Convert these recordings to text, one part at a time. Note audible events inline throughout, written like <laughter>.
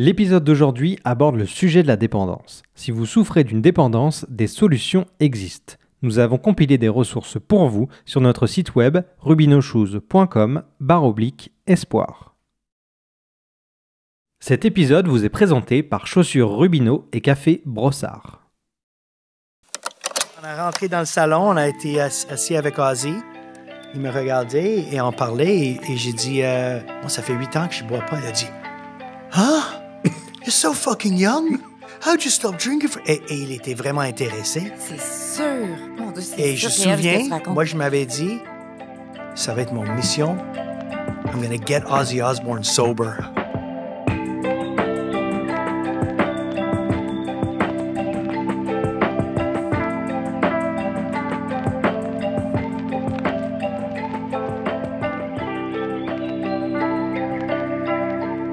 L'épisode d'aujourd'hui aborde le sujet de la dépendance. Si vous souffrez d'une dépendance, des solutions existent. Nous avons compilé des ressources pour vous sur notre site web barre oblique espoir. Cet épisode vous est présenté par Chaussures Rubino et Café Brossard. On a rentré dans le salon, on a été assis avec Ozzy. Il me regardait et en parlait et, j'ai dit euh, ça fait huit ans que je bois pas. Il a dit Ah! You're so fucking young. How'd you stop drinking? For... Et, eh, eh, il était vraiment intéressé. C'est sûr. Mon Dieu, et je me souviens, moi, je m'avais dit, ça va être mon mission. I'm gonna get Ozzy Osbourne sober.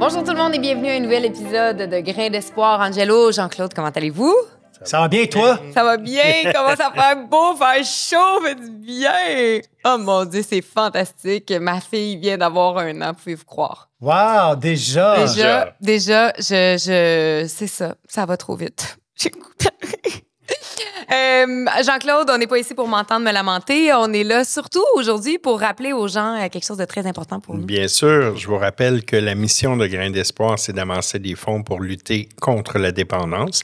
Bonjour tout le monde et bienvenue à un nouvel épisode de Grain d'espoir. Angelo, Jean-Claude, comment allez-vous? Ça va bien, et toi? Ça va bien. <laughs> Comment ça faire beau, faire chaud, fait du bien. Oh mon Dieu, c'est fantastique. Ma fille vient d'avoir un an, pouvez-vous croire? Wow, déjà! Déjà, déjà, je, je, c'est ça. Ça va trop vite. <laughs> J'ai euh, Jean-Claude, on n'est pas ici pour m'entendre me lamenter. On est là surtout aujourd'hui pour rappeler aux gens euh, quelque chose de très important pour nous. Bien sûr. Je vous rappelle que la mission de Grain d'Espoir, c'est d'amasser des fonds pour lutter contre la dépendance.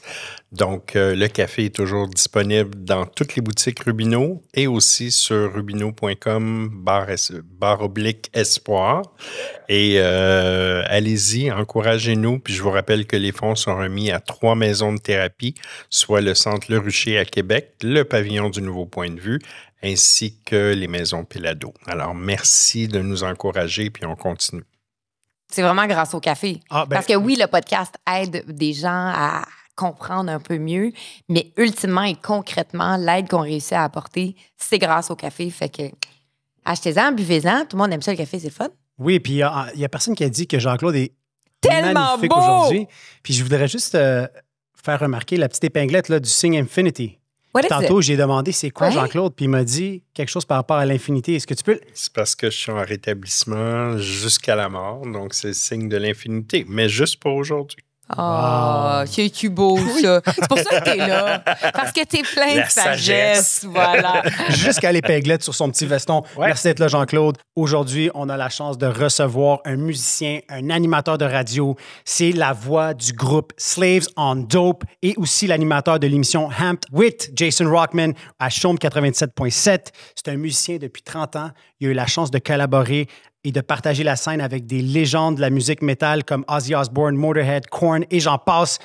Donc, euh, le café est toujours disponible dans toutes les boutiques Rubino et aussi sur rubino.com barre, oblique espoir. Et euh, allez-y, encouragez-nous. Puis je vous rappelle que les fonds sont remis à trois maisons de thérapie, soit le Centre Le Rucher à Québec, le Pavillon du Nouveau Point de Vue, ainsi que les maisons Pilado. Alors, merci de nous encourager, puis on continue. C'est vraiment grâce au café. Ah, ben Parce que oui, le podcast aide des gens à comprendre un peu mieux. Mais ultimement et concrètement, l'aide qu'on réussit à apporter, c'est grâce au café. Fait que achetez-en, buvez-en. Tout le monde aime ça, le café, c'est le fun. Oui, puis ah, il n'y a, personne qui a dit que Jean-Claude est tellement magnifique aujourd'hui. Puis je voudrais juste euh, faire remarquer la petite épinglette du signe Infinity. Tantôt, j'ai demandé c'est quoi Jean-Claude, puis il m'a dit quelque chose par rapport à l'infinité. Est-ce que tu peux. C'est parce que je suis en rétablissement jusqu'à la mort, donc c'est le signe de l'infinité, mais juste pour aujourd'hui. Ah, oh, wow. c'est beau, ça. C'est pour ça que t'es là. <laughs> Parce que t'es plein de sagesse. Voilà. <laughs> Jusqu'à l'épinglette sur son petit veston. Merci d'être là, Jean-Claude. Aujourd'hui, on a la chance de recevoir un musicien, un animateur de radio. C'est la voix du groupe Slaves on Dope et aussi l'animateur de l'émission Hampt with Jason Rockman à Chaume 87.7. C'est un musicien depuis 30 ans. Il a eu la chance de collaborer et de partager la scène avec des légendes de la musique métal comme Ozzy Osbourne, Motorhead, Korn et j'en passe.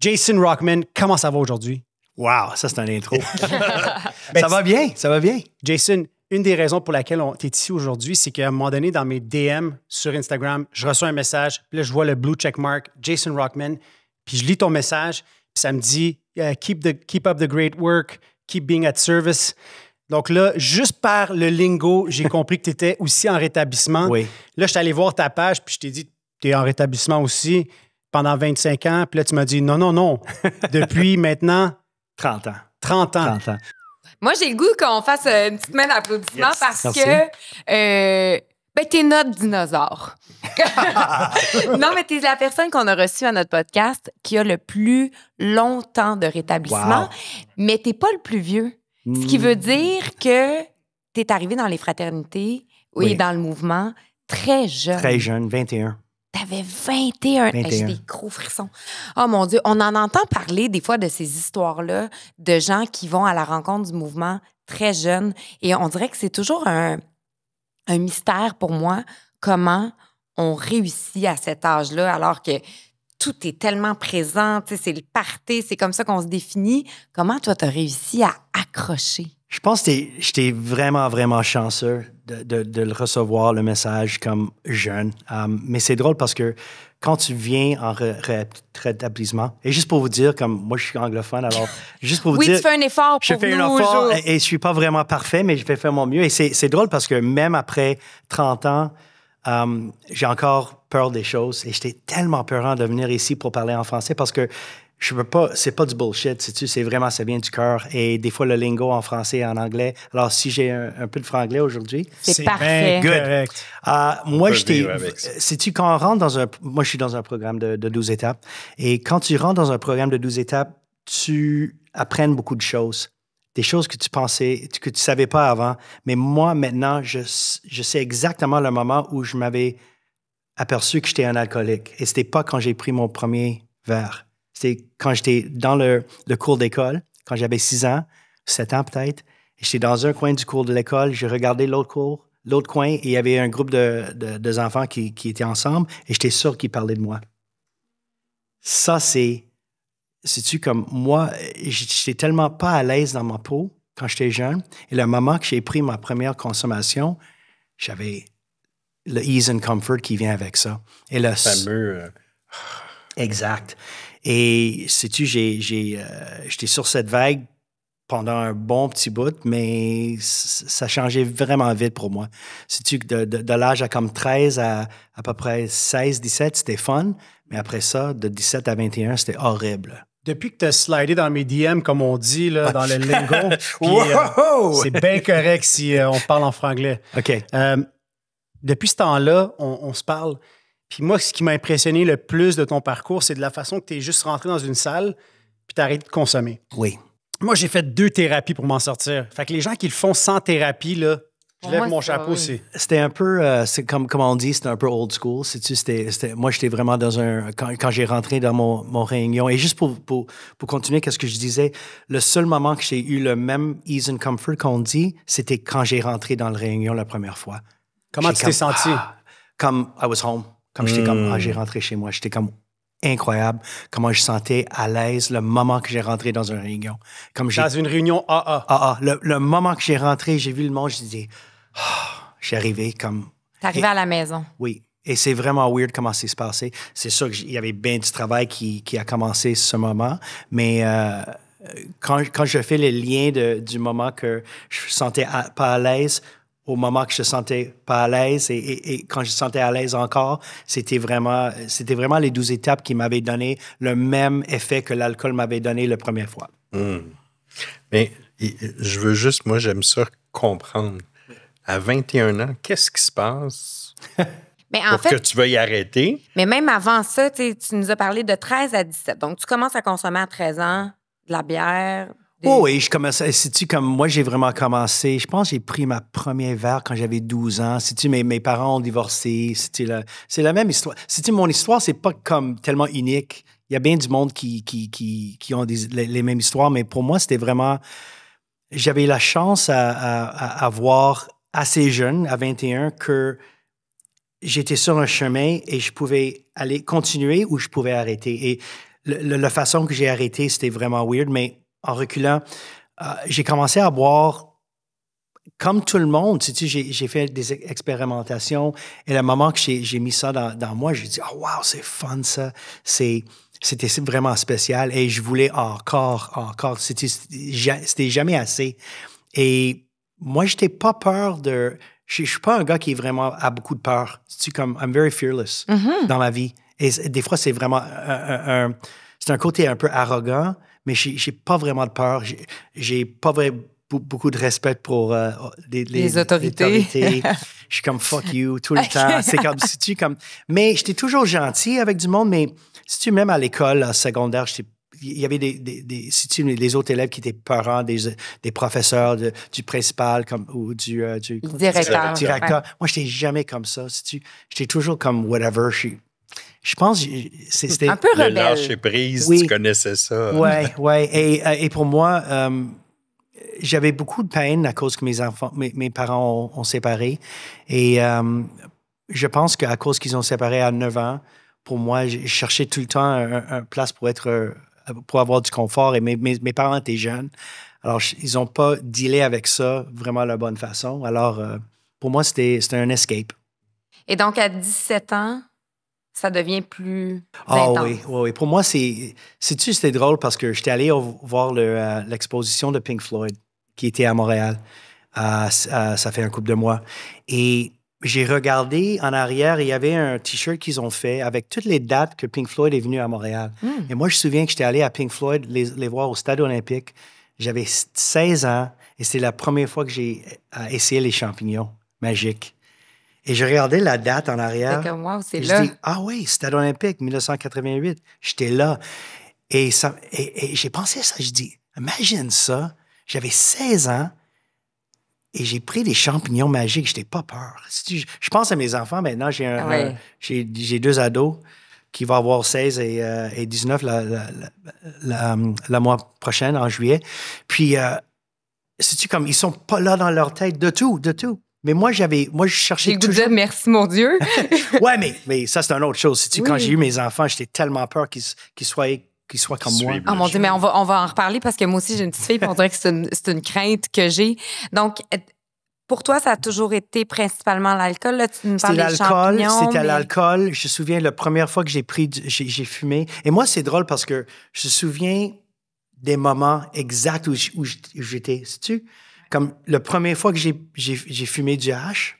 Jason Rockman, comment ça va aujourd'hui? Wow, ça c'est un intro. <laughs> <laughs> Ben, ça va bien, ça va bien. Jason, une des raisons pour laquelle on est ici aujourd'hui, c'est qu'à un moment donné, dans mes DM sur Instagram, je reçois un message, puis là, je vois le blue check mark, Jason Rockman, puis je lis ton message, puis ça me dit euh, keep, the, keep up the great work, keep being at service. Donc là, juste par le lingo, j'ai <laughs> compris que tu étais aussi en rétablissement. Oui. Là, je suis allé voir ta page, puis je t'ai dit, tu es en rétablissement aussi pendant 25 ans. Puis là, tu m'as dit, non, non, non, <laughs> depuis maintenant... 30 ans. 30 ans. Moi, j'ai le goût qu'on fasse euh, une petite main d'applaudissement parce que... Euh, ben, t'es notre dinosaure. <laughs> non, mais t'es la personne qu'on a reçue à notre podcast qui a le plus longtemps de rétablissement, mais t'es pas le plus vieux. Ce qui hmm. veut dire que tu es arrivé dans les fraternités oui. et dans le mouvement très jeune. Très jeune, 21. T'avais 21. 21. J'ai des gros frissons. Oh mon Dieu, on en entend parler des fois de ces histoires-là de gens qui vont à la rencontre du mouvement très jeune. et on dirait que c'est toujours un, un mystère pour moi comment on réussit à cet âge-là alors que tout est tellement présent, c'est le party, c'est comme ça qu'on se définit. Comment toi, tu as réussi à accrocher? Je pense que j'étais vraiment, vraiment chanceux de, le recevoir, le message, comme jeune. mais c'est drôle parce que quand tu viens en rétablissement, et juste pour vous dire, comme moi, je suis anglophone, alors <laughs> juste pour vous dire... Oui, tu fais un effort pour Je fais un effort et, je suis pas vraiment parfait, mais je vais faire mon mieux. Et c'est drôle parce que même après 30 ans euh, j'ai encore peur des choses et j'étais tellement peurant de venir ici pour parler en français parce que je veux pas, c'est pas du bullshit, sais-tu, c'est vraiment, ça vient du cœur. Et des fois, le lingo en français et en anglais. Alors, si j'ai un, peu de franglais aujourd'hui, c'est parfait. Good. Correct. Euh, moi, euh, tu quand on rentre dans un. Moi, je suis dans un programme de, 12 étapes. Et quand tu rentres dans un programme de 12 étapes, tu apprennes beaucoup de choses des choses que tu pensais, que tu savais pas avant. Mais moi, maintenant, je, je sais exactement le moment où je m'avais aperçu que j'étais un alcoolique. Et c'était pas quand j'ai pris mon premier verre. C'était quand j'étais dans le, le cours d'école, quand j'avais 6 ans, 7 ans peut-être. J'étais dans un coin du cours de l'école, je regardais l'autre cours, l'autre coin, et il y avait un groupe de, de, enfants qui, qui étaient ensemble, et j'étais sûr qu'ils parlaient de moi. Ça, c'est sais-tu, comme moi, j'étais tellement pas à l'aise dans ma peau quand j'étais jeune. Et le moment que j'ai pris ma première consommation, j'avais le ease and comfort qui vient avec ça. Et le fameux. Euh, exact. Et sais-tu, euh, j'étais sur cette vague pendant un bon petit bout, mais ça changeait vraiment vite pour moi. Sais-tu que de, de, l'âge à comme 13 à à peu près 16, 17, c'était fun, mais après ça, de 17 à 21, c'était horrible. Depuis que tu as slidé dans mes DM, comme on dit, dans le lingo, <laughs> euh, c'est bien correct si euh, on parle en franglais. OK. Euh, depuis ce temps-là, on, se parle. Puis moi, ce qui m'a impressionné le plus de ton parcours, c'est de la façon que tu es juste rentré dans une salle, puis tu arrêté de consommer. Oui. Moi, j'ai fait deux thérapies pour m'en sortir. Fait que les gens qui le font sans thérapie, là, je lève mon chapeau aussi. C'était un peu, euh, c'est comme, comme on dit, c'était un peu old school. C'était, c'était, moi, j'étais vraiment dans un. Quand, j'ai rentré dans mon, mon, réunion, et juste pour, pour, pour continuer, qu'est-ce que je disais, le seul moment que j'ai eu le même ease and comfort qu'on dit, c'était quand j'ai rentré dans le réunion la première fois. Comment tu t'es senti? Ah, comme I was home. Comme j'étais comme, ah, j'ai hmm. rentré chez moi. J'étais comme, incroyable comment je sentais à l'aise le moment que j'ai rentré dans une réunion. Comme dans une réunion AA. Le, le moment que j'ai rentré, j'ai vu le monde, je disais, ah, j'ai arrivé comme. T'es arrivé à la maison. Oui. Et c'est vraiment weird comment c'est passé. C'est sûr qu'il y avait bien du travail qui, qui a commencé ce moment, mais euh, quand, quand, je fais le lien de, du moment que je sentais pas à l'aise au moment que je sentais pas à l'aise et, quand je sentais à l'aise encore, c'était vraiment, c'était vraiment les douze étapes qui m'avaient donné le même effet que l'alcool m'avait donné la première fois. Hmm. Mais je veux juste, moi, j'aime ça comprendre à 21 ans, qu'est-ce qui se passe? Mais <laughs> ben, en pour fait, que tu y arrêter. Mais même avant ça, tu nous as parlé de 13 à 17. Donc, tu commences à consommer à 13 ans de la bière. Oh oui, je commence. Eh, Si-tu, comme moi, j'ai vraiment commencé. Je pense j'ai pris ma première verre quand j'avais 12 ans. Si-tu, mes, mes parents ont divorcé. C'est la, même histoire. Si-tu, mon histoire, c'est pas comme tellement unique. Il y a bien du monde qui, qui, qui, ont les, mêmes histoires, mais pour moi, c'était vraiment j'avais la chance à, à, à, avoir assez jeune, à 21, que j'étais sur un chemin et je pouvais aller continuer ou je pouvais arrêter. Et le, la façon que j'ai arrêté, c'était vraiment weird, mais en reculant, euh, j'ai commencé à boire comme tout le monde. Tu sais, j'ai fait des expérimentations et le moment que j'ai mis ça dans, moi, j'ai dit, oh wow, c'est fun ça, c'est c'était vraiment spécial et je voulais encore, encore. C'était jamais assez. Et moi, j'étais pas peur de. Je suis pas un gars qui est vraiment a beaucoup de peur. Tu comme I'm very fearless mm-hmm. dans ma vie. Et des fois, c'est vraiment un, c'est un côté un peu arrogant, mais j'ai pas vraiment de peur. J'ai pas vrai, beaucoup de respect pour euh, les, autorités. Les autorités. <laughs> je suis comme fuck you tout le <laughs> temps. C'est comme si tu comme. Mais j'étais toujours gentil avec du monde, mais si tu même à l'école secondaire, j'étais il y avait des, des les autres élèves qui étaient parents des, des professeurs, du principal comme, ou du, euh, du directeur. Moi, je n'étais jamais comme ça. Si j'étais toujours comme whatever. Je, je pense c'était un peu rebelle. Le lâcher prise, tu connaissais ça. Oui, ouais <laughs> euh, Et, pour moi, euh, j'avais beaucoup de peine à cause que mes enfants, mes, parents ont, séparé. Et je pense qu'à cause qu'ils ont séparé à 9 ans, pour moi, je cherchais tout le temps un, un place pour être pour avoir du confort. Et mes, mes, parents étaient jeunes. Alors, ils n'ont pas dealé avec ça vraiment de la bonne façon. Alors, euh, pour moi, c'était un escape. Et donc, à 17 ans, ça devient plus. Ah Oui, oui, oui. Pour moi, c'est. Sais-tu, c'était drôle parce que j'étais allé voir euh, l'exposition le, de Pink Floyd qui était à Montréal. ça fait un couple de mois. Et j'ai regardé en arrière, il y avait un T-shirt qu'ils ont fait avec toutes les dates que Pink Floyd est venu à Montréal. Hmm. Et moi, je me souviens que j'étais allé à Pink Floyd les, voir au Stade olympique. J'avais 16 ans et c'était la première fois que j'ai euh, essayé les champignons magiques. Et je regardais la date en arrière. Comme moi, c'est là. Je dis, ah oui, Stade olympique, 1988. J'étais là. Et, et j'ai pensé à ça. Je dis, imagine ça. J'avais 16 ans et j'ai pris des champignons magiques. J'étais pas peur. Je, pense à mes enfants maintenant. J'ai j'ai deux ados qui vont avoir 16 et, 19 euh, la, euh, mois prochaine, en juillet. Puis, euh, c'est-tu comme, ils sont pas là dans leur tête de tout, de tout. Mais moi, j'avais, moi, je cherchais toujours... merci, mon Dieu. <laughs> ouais, mais, mais ça, c'est une autre chose. C'est-tu, quand j'ai eu mes enfants, j'étais tellement peur qu'ils soient qu'il soit comme moi. Ah, mais on va, on va en reparler parce que moi aussi, j'ai une petite fille, on dirait que c'est une, une, crainte que j'ai. Donc, euh, pour toi, ça a toujours été principalement l'alcool. C'était l'alcool. Je me souviens, la première fois que j'ai pris, j'ai fumé. Et moi, c'est drôle parce que je me souviens des moments exacts où, où j'étais. Sais-tu? Comme la première fois que j'ai fumé du H,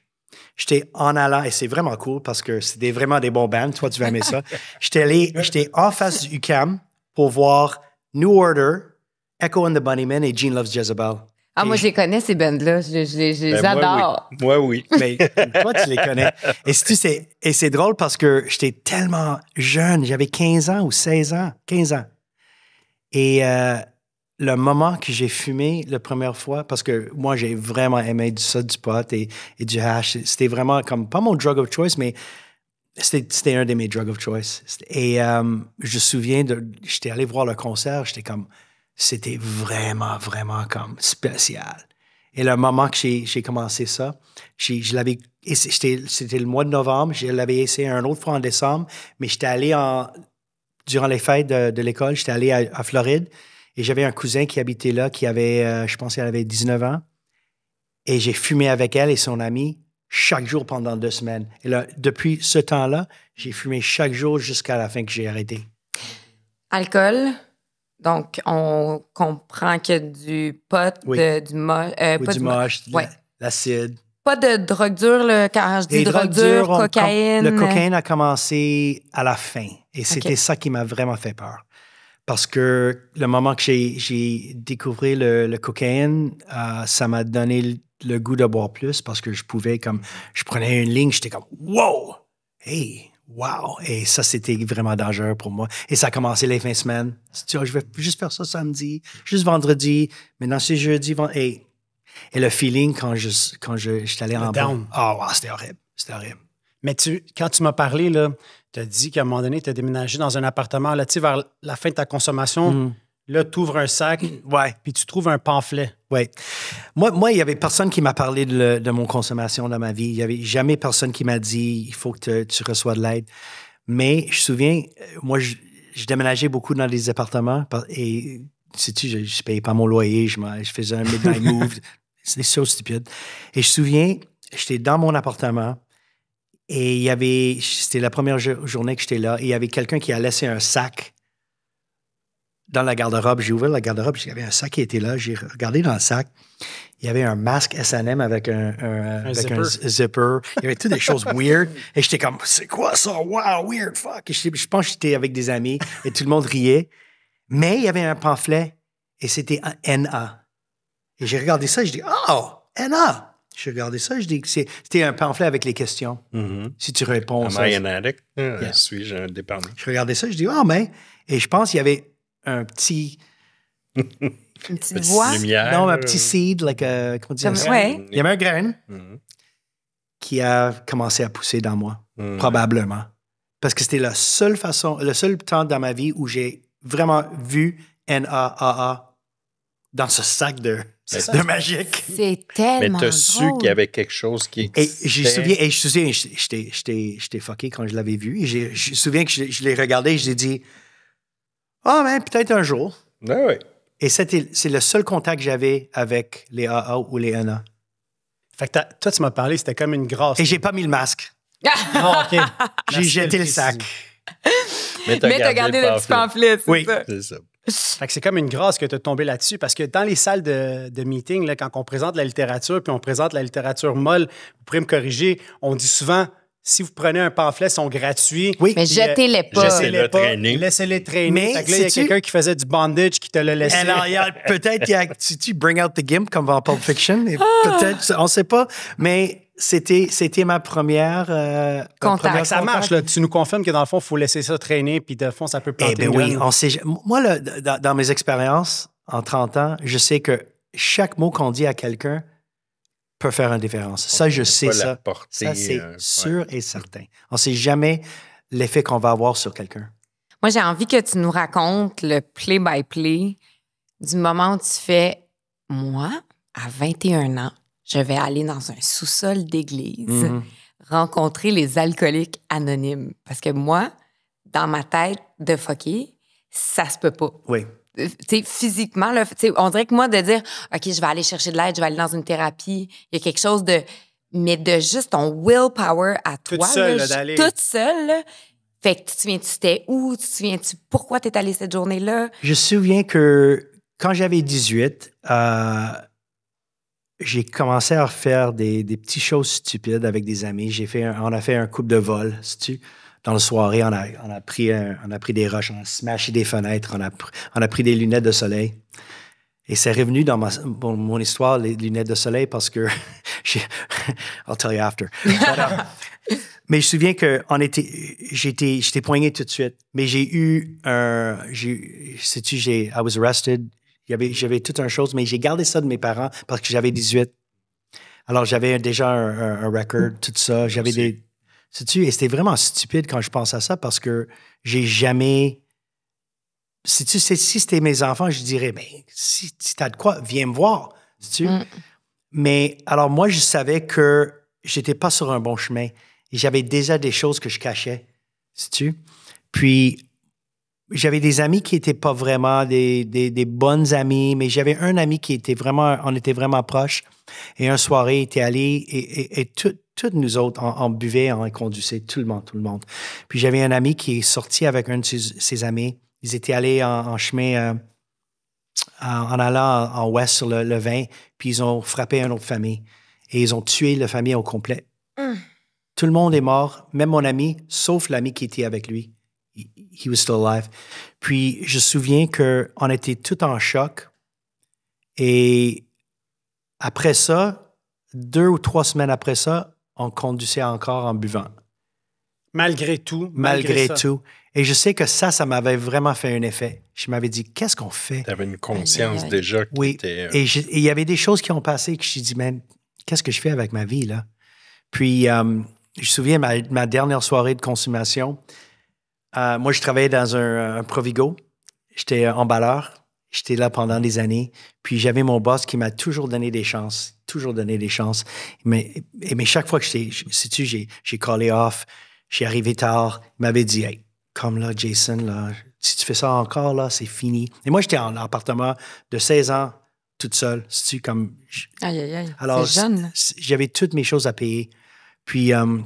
J'étais en allant, et c'est vraiment cool parce que c'était vraiment des bons bands, toi tu vas aimer ça. <laughs> J'étais allé, j'étais en face du UCAM, pour voir New Order, Echo and the Bunnymen et Gene Loves Jezebel. Ah, moi, je les connais, ces bands-là. Je, les ben, adore. Moi, oui. oui. <laughs> Mais toi, tu les connais. Et, et c'est drôle parce que j'étais tellement jeune. J'avais 15 ans ou 16 ans. 15 ans. Et euh, le moment que j'ai fumé la première fois, parce que moi, j'ai vraiment aimé du ça, du pot et, et du hash. C'était vraiment comme, pas mon drug of choice, mais c'était un de mes drugs of choice. Et euh, je me souviens, j'étais allé voir le concert, j'étais comme, c'était vraiment, vraiment comme spécial. Et le moment que j'ai commencé ça, je l'avais c'était le mois de novembre, je l'avais essayé un autre fois en décembre, mais j'étais allé en, durant les fêtes de, l'école, j'étais allé à, Floride et j'avais un cousin qui habitait là, qui avait, euh, je pense qu'elle avait 19 ans, et j'ai fumé avec elle et son ami chaque jour pendant deux semaines. Et là, depuis ce temps-là, j'ai fumé chaque jour jusqu'à la fin que j'ai arrêté. Alcool. Donc, on comprend qu'il y a du pot, euh, du, euh, moche. du, moche, l'acide. Pas de drogue dure, le, je dis drogue dure, cocaïne. Le cocaïne a commencé à la fin. Et c'était ça qui m'a vraiment fait peur. Parce que le moment que j'ai découvert le, cocaïne, euh, ça m'a donné le goût de boire plus parce que je pouvais, comme, je prenais une ligne, j'étais comme, wow! Hey! Wow! Et ça, c'était vraiment dangereux pour moi. Et ça a commencé les fins de semaine. Tu je vais juste faire ça samedi, juste vendredi. Maintenant, c'est jeudi. vendredi. Hey. Et le feeling quand je quand je, allé en down. Bas, oh, wow, c'était horrible. C'était horrible. Mais tu, quand tu m'as parlé, tu as dit qu'à un moment donné, tu as déménagé dans un appartement sais, vers la fin de ta consommation. Mm. Là, tu ouvres un sac, ouais. puis tu trouves un pamphlet. Oui. Moi, moi, il n'y avait personne qui m'a parlé de, mon consommation dans ma vie. Il n'y avait jamais personne qui m'a dit il faut que tu reçois de l'aide. Mais je me souviens, euh, moi, je, déménageais beaucoup dans des appartements et sais-tu, je ne payais pas mon loyer, je, faisais un midnight <laughs> move. C'est choses stupide. Et je me souviens, j'étais dans mon appartement et il y avait, c'était la première journée que j'étais là, et il y avait quelqu'un qui a laissé un sac dans la garde-robe, j'ai ouvert la garde-robe, il y avait un sac qui était là. J'ai regardé dans le sac. Il y avait un masque SNM avec un, zipper. Il y avait toutes des choses weird. Et j'étais comme, c'est quoi ça? Wow, weird, fuck. je pense que j'étais avec des amis et tout le monde riait. Mais il y avait un pamphlet et c'était NA. Et j'ai regardé ça je dis, oh, NA! J'ai regardé ça, je dis que c'était un pamphlet avec les questions. Mm-hmm. Si tu réponds. Am addict? Je ah, Suis-je un Je regardais ça, je dis, ah, oh, mais. Et je pense qu'il y avait un petit. <laughs> Une petite Petite Non, un petit seed, like comment dire Il y avait un grain mm-hmm. qui a commencé à pousser dans moi, mm-hmm. probablement. Parce que c'était la seule façon, le seul temps dans ma vie où j'ai vraiment vu N-A-A-A dans ce sac de, C'est magique. C'est Mais tu as su qu'il y avait quelque chose qui Et je me souviens, et je me souviens, j'étais- fucké quand je l'avais vu. Et je me souviens que je, je l'ai regardé et je lui ai dit, ah, ben, peut-être un jour. Ben oui. Et c'est le seul contact que j'avais avec les AA ou les NA. Fait que toi, tu m'as parlé, c'était comme une grâce. Et j'ai pas mis le masque. Ah, <laughs> OK. j'ai jeté le sac. Mais t'as gardé, le petit pamphlet, c'est oui. C'est ça. Fait que c'est comme une grâce que tu es tombé là-dessus parce que dans les salles de, meeting, là, quand on présente la littérature puis on présente la littérature molle, vous pouvez me corriger, on dit souvent si vous prenez un pamphlet, ils sont gratuits. Oui. Mais euh, jetez-les pas. Laissez-les traîner. Laissez-les traîner. là, il y a quelqu'un qui faisait du bondage qui te l'a laissé. Alors, <laughs> peut-être, il y a, tu bring out the gimp comme dans Pulp Fiction, ah. peut-être, on sait pas, mais c'était, c'était ma première. Euh, contact. ça marche, là. Tu nous confirmes que dans le fond, il faut laisser ça traîner, puis de fond, ça peut planter. Eh ben oui, Moi, là, dans mes expériences, en 30 ans, je sais que chaque mot qu'on dit à quelqu'un, faire une différence. ça, je sais ça. ça, c'est euh, sûr et certain. On ne sait jamais l'effet qu'on va avoir sur quelqu'un. Moi, j'ai envie que tu nous racontes le play-by-play du moment où tu fais Moi, à 21 ans, je vais aller dans un sous-sol d'église, mhm. rencontrer les alcooliques anonymes. Parce que moi, dans ma tête de fucker, ça se peut pas. Oui. Euh, sais, physiquement, on dirait que moi, de dire, OK, je vais aller chercher de l'aide, je vais aller dans une thérapie, il y a quelque chose de. Mais de juste ton willpower à toi. toute seule, Fait que tu te souviens-tu, t'es où? Tu te souviens-tu pourquoi allé cette journée-là? Je me souviens que quand j'avais 18, euh, j'ai commencé à faire des, des petites choses stupides avec des amis. J'ai fait on a fait un couple de vol, tu dans la soirée, on a, on a pris, on a pris des roches, on a smashé des fenêtres, on a, on a pris des lunettes de soleil. Et c'est revenu dans ma, mon histoire, les lunettes de soleil, parce que. <laughs> <laughs> I'll tell you after. <laughs> mais je me souviens que j'étais, j'étais poigné tout de suite. Mais j'ai eu un. Sais-tu, j'ai, I was arrested. J'avais toute un chose, mais j'ai gardé ça de mes parents parce que j'avais 18. Alors, j'avais déjà un, un, un record, tout ça. J'avais des Sais-tu, et c'était vraiment stupide quand je pense à ça parce que j'ai jamais. Si tu si c'était mes enfants, je dirais, mais ben, si, t'as de quoi, viens me voir. tu mm. Mais alors, moi, je savais que j'étais pas sur un bon chemin. j'avais déjà des choses que je cachais. Sais-tu? Puis, j'avais des amis qui étaient pas vraiment des, bonnes amies, mais j'avais un ami qui était vraiment, on était vraiment proches. Et un soirée, il était allé et tout, toutes nous autres, en buvaient, buvait, on conduisait, tout le monde, tout le monde. Puis j'avais un ami qui est sorti avec un de ses, amis. Ils étaient allés en, chemin, euh, en, allant en, ouest sur le, vin, puis ils ont frappé une autre famille. Et ils ont tué la famille au complet. Hum. Tout le monde est mort, même mon ami, sauf l'ami qui était avec lui. He, était was still alive. Puis je me souviens qu'on était tout en choc. Et après ça, deux ou trois semaines après ça, on conduisait encore en buvant. Malgré tout. Malgré, tout. Et je sais que ça, ça m'avait vraiment fait un effet. Je m'avais dit, qu'est-ce qu'on fait? Tu avais une conscience déjà oui. Euh, et il y avait des choses qui ont passé que je me suis dit, mais qu'est-ce que je fais avec ma vie, là? Puis, euh, je me souviens, ma, dernière soirée de consommation, euh, moi, je travaillais dans un, un Provigo. J'étais emballeur J'étais là pendant des années. Puis j'avais mon boss qui m'a toujours donné des chances, toujours donné des chances. Mais, mais chaque fois que j'étais, si tu j'ai, j'ai callé off, j'ai arrivé tard, il m'avait dit, hey, comme là, Jason, là, si tu fais ça encore, là, c'est fini. Et moi, j'étais en appartement de 16 ans, toute seule, si tu comme. Aïe, aïe, aïe. Alors, j'avais toutes mes choses à payer. Puis, euh,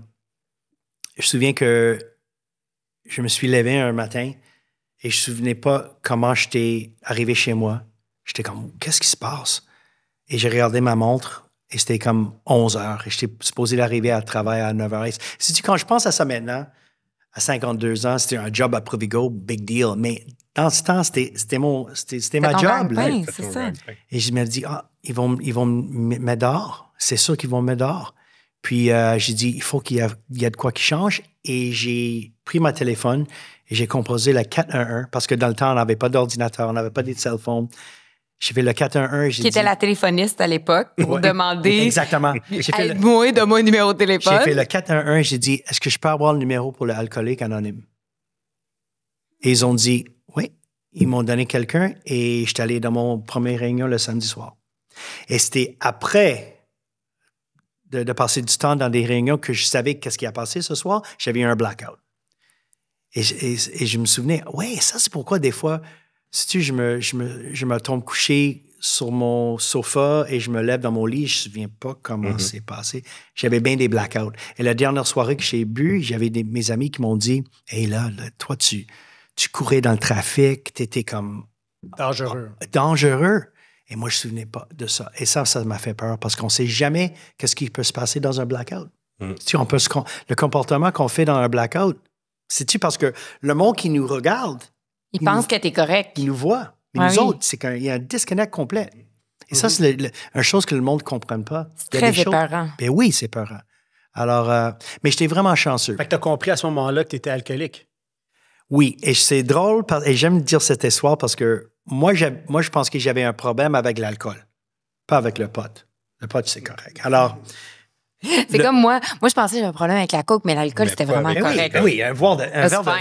je me souviens que je me suis levé un matin, et je ne me souvenais pas comment j'étais arrivé chez moi. J'étais comme, qu'est-ce qui se passe? Et j'ai regardé ma montre et c'était comme 11 heures. Et j'étais supposé d'arriver à travail à 9 h si tu quand je pense à ça maintenant, à 52 ans, c'était un job à Provigo, big deal. Mais dans ce temps, c'était mon, ma job. Et je me dis, ah, ils vont, ils vont mettre C'est sûr qu'ils vont me mettre Puis euh, j'ai dit, il faut qu'il y ait de quoi qui change. Et j'ai pris ma téléphone, et j'ai composé le 411 parce que dans le temps, on n'avait pas d'ordinateur, on n'avait pas de téléphone. J'ai fait le 411. Qui dit... était la téléphoniste à l'époque pour demander. <laughs> Exactement. Aide-moi, donne un numéro de téléphone. J'ai fait le 411. J'ai dit Est-ce que je peux avoir le numéro pour l'alcoolique anonyme Et ils ont dit Oui. Ils m'ont donné quelqu'un et j'étais allé dans mon premier réunion le samedi soir. Et c'était après de, de, passer du temps dans des réunions que je savais qu'est-ce qui a passé ce soir. J'avais eu un blackout. Et, je me souvenais, ouais, ça, c'est pourquoi des fois, si tu je me, je, me, je me tombe couché sur mon sofa et je me lève dans mon lit, je ne me souviens pas comment mhm. c'est passé. J'avais bien des blackouts. Et la dernière soirée que j'ai bu, j'avais mes amis qui m'ont dit Hé là, toi, tu, tu courais dans le trafic, tu étais comme. Dangereux. Ah, dangereux. Et moi, je ne me souvenais pas de ça. Et ça, ça m'a fait peur parce qu'on ne sait jamais qu'est-ce qui peut se passer dans un blackout. Mm. on peut le comportement qu'on fait dans un blackout, c'est-tu parce que le monde qui nous regarde. Il, pense nous, que t'es correct. Il nous voit. Mais nous autres, c'est qu'il y a un disconnect complet. Et ça, mm-hmm. c'est une chose que le monde ne comprend pas. C'est très épeurant. Ben oui, c'est épeurant. Alors, euh, mais j'étais vraiment chanceux. Fait que as compris à ce moment-là que tu étais alcoolique. Oui, et c'est drôle, et j'aime dire cette histoire parce que moi, moi je pense que j'avais un problème avec l'alcool, pas avec le pote. Le pote, c'est correct. Alors, <laughs> c'est comme moi. Moi, je pensais que j'avais un problème avec la coke, mais l'alcool, c'était vraiment correct. Ben ben oui, un, verre de, vin,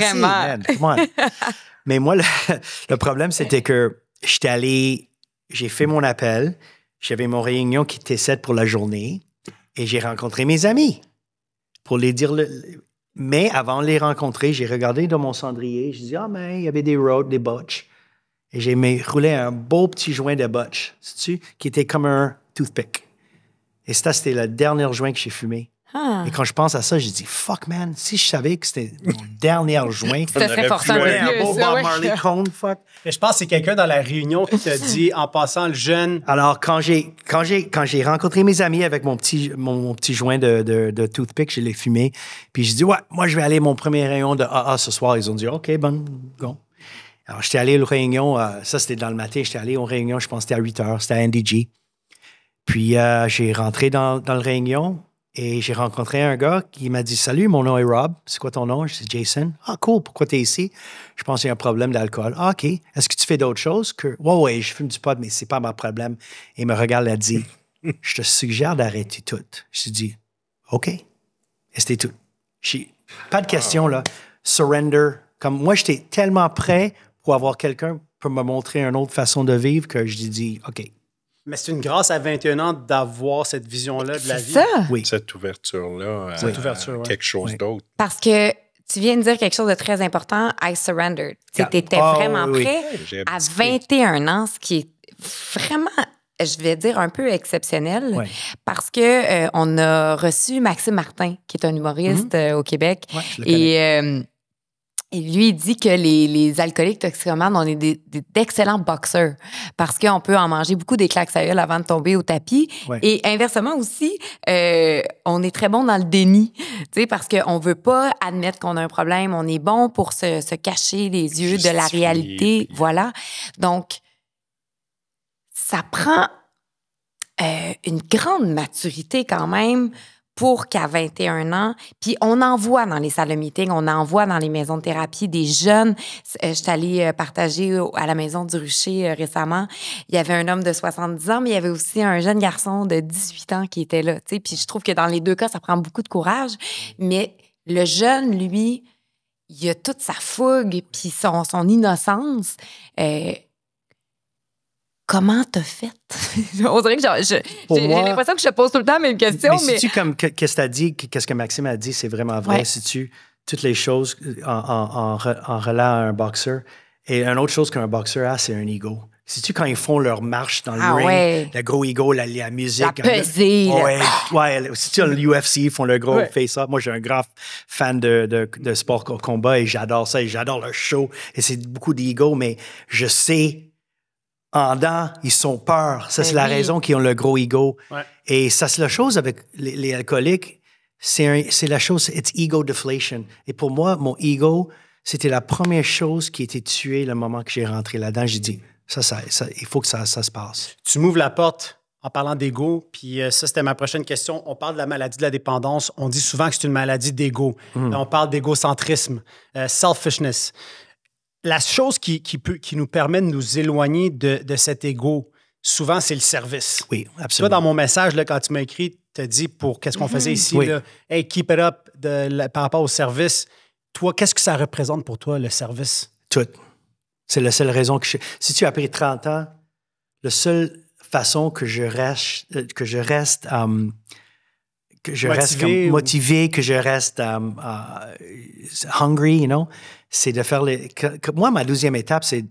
c'est mais moi, <laughs> le, problème, c'était que j'étais allé, j'ai fait mon appel, j'avais mon réunion qui était 7 pour la journée, et j'ai rencontré mes amis pour les dire. mais avant de les rencontrer, j'ai regardé dans mon cendrier, je dit, ah mais il y avait des roads, des botches, et j'ai roulé un beau petit joint de botch, tu qui était comme un toothpick. Et ça, c'était le dernier joint que j'ai fumé. Ah. Et quand je pense à ça, j'ai dit fuck man, si je savais que c'était mon dernier joint, ça forcément un beau Bob Marley fuck. Mais je pense que c'est quelqu'un dans la réunion qui t'a dit en passant le jeune. Alors quand j'ai quand j'ai quand j'ai rencontré mes amis avec mon petit mon, petit joint de, toothpick, je l'ai fumé, puis je dis ouais, moi je vais aller à mon premier rayon de AA ce soir, ils ont dit OK, bon, go. Alors j'étais allé la réunion. Euh, ça c'était dans le matin, j'étais allé aux réunions, je pense c'était à 8 h. c'était à NDG. Puis euh, j'ai rentré dans, le réunion et j'ai rencontré un gars qui m'a dit Salut, mon nom est Rob. C'est quoi ton nom Je dis Jason. Ah, cool, pourquoi tu es ici Je pense qu'il y a un problème d'alcool. Ah, OK. Est-ce que tu fais d'autres choses que. Ouais, ouais, je fume du pot, mais c'est pas mon problème. Et il me regarde et dit <laughs> Je te suggère d'arrêter tout. Je lui dis OK. Et c'était tout. Pas de question, là. Surrender. Comme moi, j'étais tellement prêt pour avoir quelqu'un pour me montrer une autre façon de vivre que je dis OK, mais c'est une grâce à 21 ans d'avoir cette vision-là de la vie. C'est ça. Oui. Cette ouverture-là à, quelque chose d'autre. Parce que tu viens de dire quelque chose de très important, I surrendered. Tu étais ah, vraiment prêt à 21 ans, ce qui est vraiment je vais dire un peu exceptionnel parce que euh, on a reçu Maxime Martin qui est un humoriste mm-hmm. euh, au Québec et et lui, dit que les, alcooliques toxicomanes, on est d'excellents boxeurs parce qu'on peut en manger beaucoup des claques à avant de tomber au tapis. Et inversement aussi, euh, on est très bon dans le déni, tu parce qu'on veut pas admettre qu'on a un problème. On est bon pour se, cacher les yeux de la réalité. Voilà. Donc, ça prend euh, une grande maturité quand même pour qu'à 21 ans, puis on envoie dans les salles de meeting, on envoie dans les maisons de thérapie des jeunes. Euh, je suis allée euh, partager à la maison du Rucher euh, récemment. Il y avait un homme de 70 ans, mais il y avait aussi un jeune garçon de 18 ans qui était là. Puis je trouve que dans les deux cas, ça prend beaucoup de courage. Mais le jeune, lui, il a toute sa fougue, puis son, son innocence comment t'as fait? <laughs> On dirait que j'ai l'impression que je pose tout le temps mes question. Mais, si tu comme qu'est-ce que dit, qu'est-ce que Maxime a dit, c'est vraiment vrai. Si tu toutes les choses euh, en, en, en, à un boxeur. Et une autre chose qu'un boxeur a, c'est un ego. Si tu quand ils font leur marche dans le ah ring, le gros ego, la, musique. La pesée. ouais, ouais. l'UFC, ils font le gros face-up. Moi, j'ai un grand fan de, de, de sport combat et j'adore ça et j'adore le show. Et c'est beaucoup d'ego, mais je sais en dedans, ils sont peurs. Ça, ben c'est la raison qu'ils ont le gros ego. Et ça, c'est la chose avec les, alcooliques. C'est la chose, it's ego deflation. Et pour moi, mon ego, c'était la première chose qui était tuée le moment que j'ai rentré là-dedans. J'ai dit, ça, ça, il faut que ça, ça se passe. Tu m'ouvres la porte en parlant d'ego, puis euh, ça, c'était ma prochaine question. On parle de la maladie de la dépendance. On dit souvent que c'est une maladie d'ego. Hmm. On parle d'égocentrisme, euh, selfishness la chose qui, peut, qui nous permet de nous éloigner de, cet ego, souvent, c'est le service. Oui, absolument. Toi, dans mon message, là, quand tu m'as écrit, tu as dit pour qu'est-ce qu'on faisait mhm. ici, hey, keep it up de, par rapport au service. Toi, qu'est-ce que ça représente pour toi, le service? Tout. C'est la seule raison que je. Si tu as pris 30 ans, la seule façon que je reste, euh, que je reste euh, que je reste motivé, que je reste euh, euh, hungry, you know, c'est de faire les. Que, moi, ma douzième étape, c'est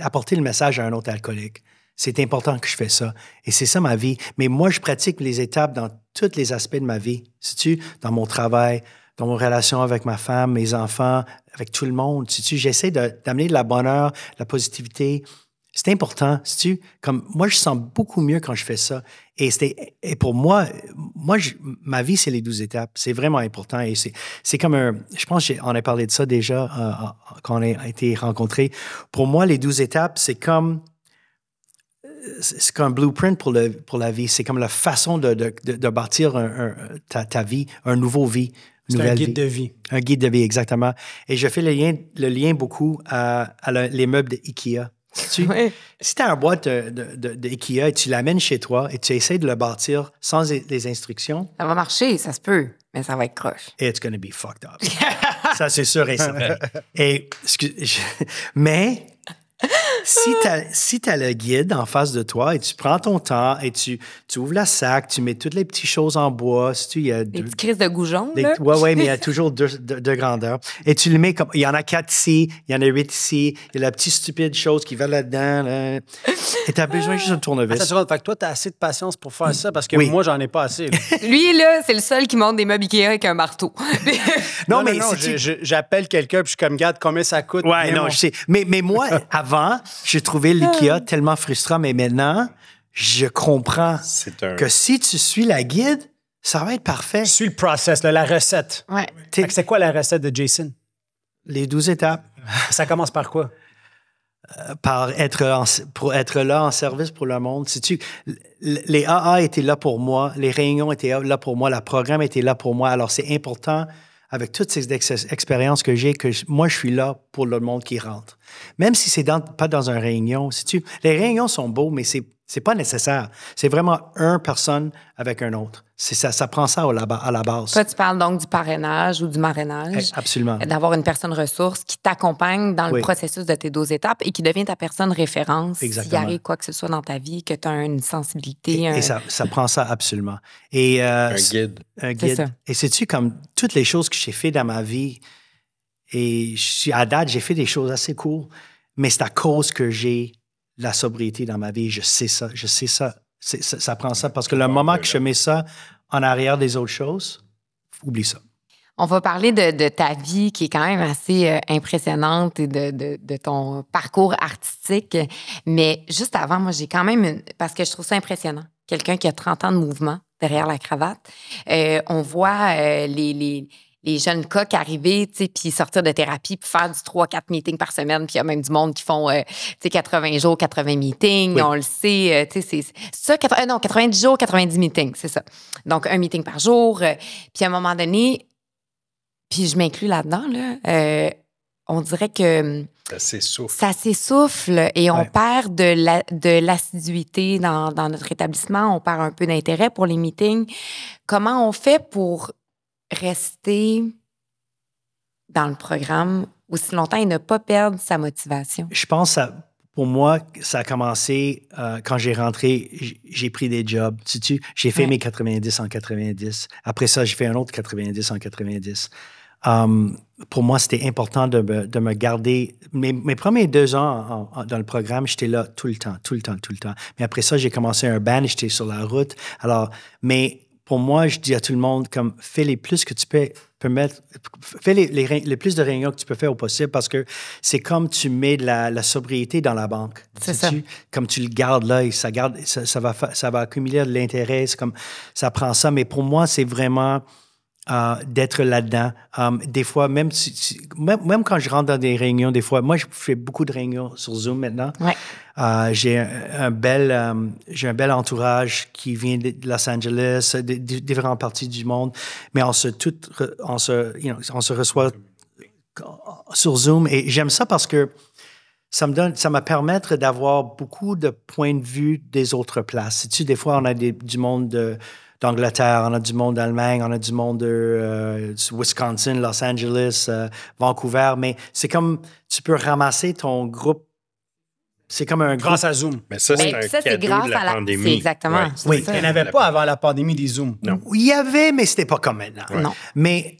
apporter le message à un autre alcoolique. C'est important que je fais ça. Et c'est ça ma vie. Mais moi, je pratique les étapes dans tous les aspects de ma vie. si tu dans mon travail, dans mon relation avec ma femme, mes enfants, avec tout le monde. si tu j'essaie d'amener de, la bonheur, de la positivité. C'est important. si tu comme moi, je sens beaucoup mieux quand je fais ça. Et, et pour moi, moi ma vie, c'est les douze étapes. C'est vraiment important. Et c'est comme Je pense qu'on a parlé de ça déjà euh, euh, quand on a été rencontrés. Pour moi, les douze étapes, c'est comme c'est comme un blueprint pour, le, pour la vie. C'est comme la façon de, de, de bâtir ta, ta, vie, un nouveau vie. C'est un guide de vie. Un guide de vie, exactement. Et je fais le lien, le lien beaucoup à, les meubles de IKEA. Si tu as un boîte d'IKEA de, et tu l'amènes chez toi et tu essaies de le bâtir sans les instructions. Ça va marcher, ça se peut, mais ça va être croche. It's going to be fucked up. <laughs> ça, c'est sûr et certain. <laughs> mais si tu as, le guide en face de toi et tu prends ton temps et tu, ouvres la sac, tu mets toutes les petites choses en bois, si tu y a des crises de goujon. Oui, oui, mais il y a toujours deux, deux, grandeurs. Et tu le mets comme. Il y en a quatre ici, il y en a huit ici, il y a la petite stupide chose qui va là-dedans. Et tu as besoin juste d'un tournevis. Ah, ça, fait que toi, tu as assez de patience pour faire ça parce que moi, j'en ai pas assez. <laughs> Lui, là, c'est le seul qui monte des meubles Ikea avec un marteau. <laughs> non, mais. Non, si tu... J'appelle quelqu'un puis je suis comme, garde combien ça coûte. Ouais, non, Mais, mais moi, <laughs> avant, j'ai trouvé l'IKEA ah. tellement frustrant, mais maintenant, je comprends que si tu suis la guide, ça va être parfait. Suis le process, la recette. C'est quoi la recette de Jason? Les 12 étapes. Ça commence par quoi? Euh, par être, pour être là en service pour le monde. Si tu, les AA étaient là pour moi, les réunions étaient là pour moi, le programme était là pour moi. Alors, c'est important, avec toutes ces expériences que j'ai, que moi, je suis là pour le monde qui rentre. Même si c'est dans, pas dans un réunion. Si tu, les réunions sont beaux, mais c'est c'est pas nécessaire. C'est vraiment une personne avec un autre. C'est ça, ça prend ça à la, à la base. tu parles donc du parrainage ou du marrainage. Eh, absolument. D'avoir une personne ressource qui t'accompagne dans le processus de tes deux étapes et qui devient ta personne référence. Exactement. S'il arrive quoi que ce soit dans ta vie, que tu as une sensibilité. Et, ça, ça, prend ça absolument. Et, euh, un guide. Un guide. Et sais-tu, comme toutes les choses que j'ai fait dans ma vie, et je, à date, j'ai fait des choses assez courtes, mais c'est à cause que j'ai la sobriété dans ma vie. Je sais ça, je sais ça. Ça, prend ça parce que le ah, moment ben que je mets ça en arrière des autres choses, oublie ça. On va parler de, ta vie qui est quand même assez euh, impressionnante et de, ton parcours artistique. Mais juste avant, moi, j'ai quand même une, parce que je trouve ça impressionnant. Quelqu'un qui a 30 ans de mouvement derrière la cravate. Euh, on voit euh, les, les les jeunes coqs arriver, tu sais, puis sortir de thérapie, puis faire du 3-4 meetings par semaine, puis il y a même du monde qui font, euh, tu sais, 80 jours, 80 meetings, on le sait, euh, tu sais, c'est ça, 80, euh, non, 90 jours, 90 meetings, c'est ça. Donc, un meeting par jour, puis à un moment donné, puis je m'inclus là-dedans, là, on dirait que... Ça s'essouffle. Ça s'essouffle et on perd de l'assiduité de dans, dans notre établissement, on perd un peu d'intérêt pour les meetings. Comment on fait pour rester dans le programme aussi longtemps et ne pas perdre sa motivation? Je pense que pour moi, ça a commencé euh, quand j'ai rentré, j'ai pris des jobs. Tu, tu, j'ai fait mes 90 en 90. Après ça, j'ai fait un autre 90 en 90. Hum, pour moi, c'était important de me, de me garder. Mes, mes, premiers deux ans dans le programme, j'étais là tout le temps, tout le temps, tout le temps. Mais après ça, j'ai commencé un ban j'étais sur la route. Alors, mais pour moi, je dis à tout le monde, comme, fais les plus que tu peux, mettre, fais les, les, plus de réunions que tu peux faire au possible parce que c'est comme tu mets de la, sobriété dans la banque. C'est ça. comme tu le gardes là, ça, garde, ça, ça, va, ça va accumuler de l'intérêt, comme, ça prend ça. Mais pour moi, c'est vraiment euh, d'être là-dedans. Euh, des fois, même, si, même, quand je rentre dans des réunions, des fois, moi, je fais beaucoup de réunions sur Zoom maintenant. Euh, j'ai un, bel, j'ai un bel entourage qui vient de Los Angeles, de, différentes parties du monde, mais on se, tout, on se, on se reçoit sur Zoom et j'aime ça parce que ça me donne, ça m'a permettre d'avoir beaucoup de points de vue des autres places. Tu des fois, on a du monde de d'Angleterre, on a du monde d'Allemagne, on a du monde de euh, Wisconsin, Los Angeles, euh, Vancouver, mais c'est comme tu peux ramasser ton groupe. C'est comme un grâce à Zoom. Mais ça, c'est ben, grâce la à la pandémie. exactement. Oui, il n'y avait pas avant la pandémie des Zooms. Il y avait, mais c'était pas comme maintenant. Non. Mais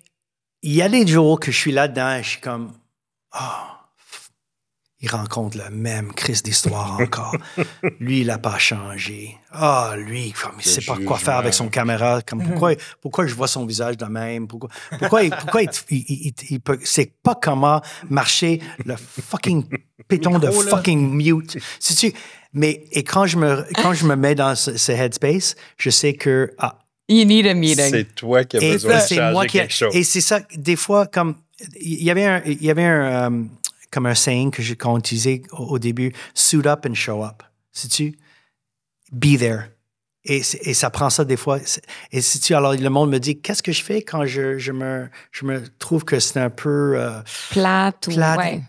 il y a des jours que je suis là-dedans, je suis comme, oh, il rencontre le même crise d'histoire encore. <laughs> lui, il n'a pas changé. Ah, lui, il ne sait pas quoi faire avec son caméra. Comme, mm-hmm. pourquoi, pourquoi je vois son visage de même? Pourquoi, pourquoi, il, ne il, sait pas comment marcher le fucking péton de fucking mute? Mais et quand, je me, quand je me mets dans ce, headspace, je sais que... Ah, you need a meeting. C'est toi qui as besoin de changer quelque chose. Et c'est ça, des fois, comme... Il y avait un... Il y avait un euh, comme un saying que j'ai qu'on utilisait au, début, suit up and show up. Si tu Be there. Et, ça prend ça des fois. Et si tu alors le monde me dit qu'est-ce que je fais quand je, je, me, je me trouve que c'est un peu euh, plate, Ou,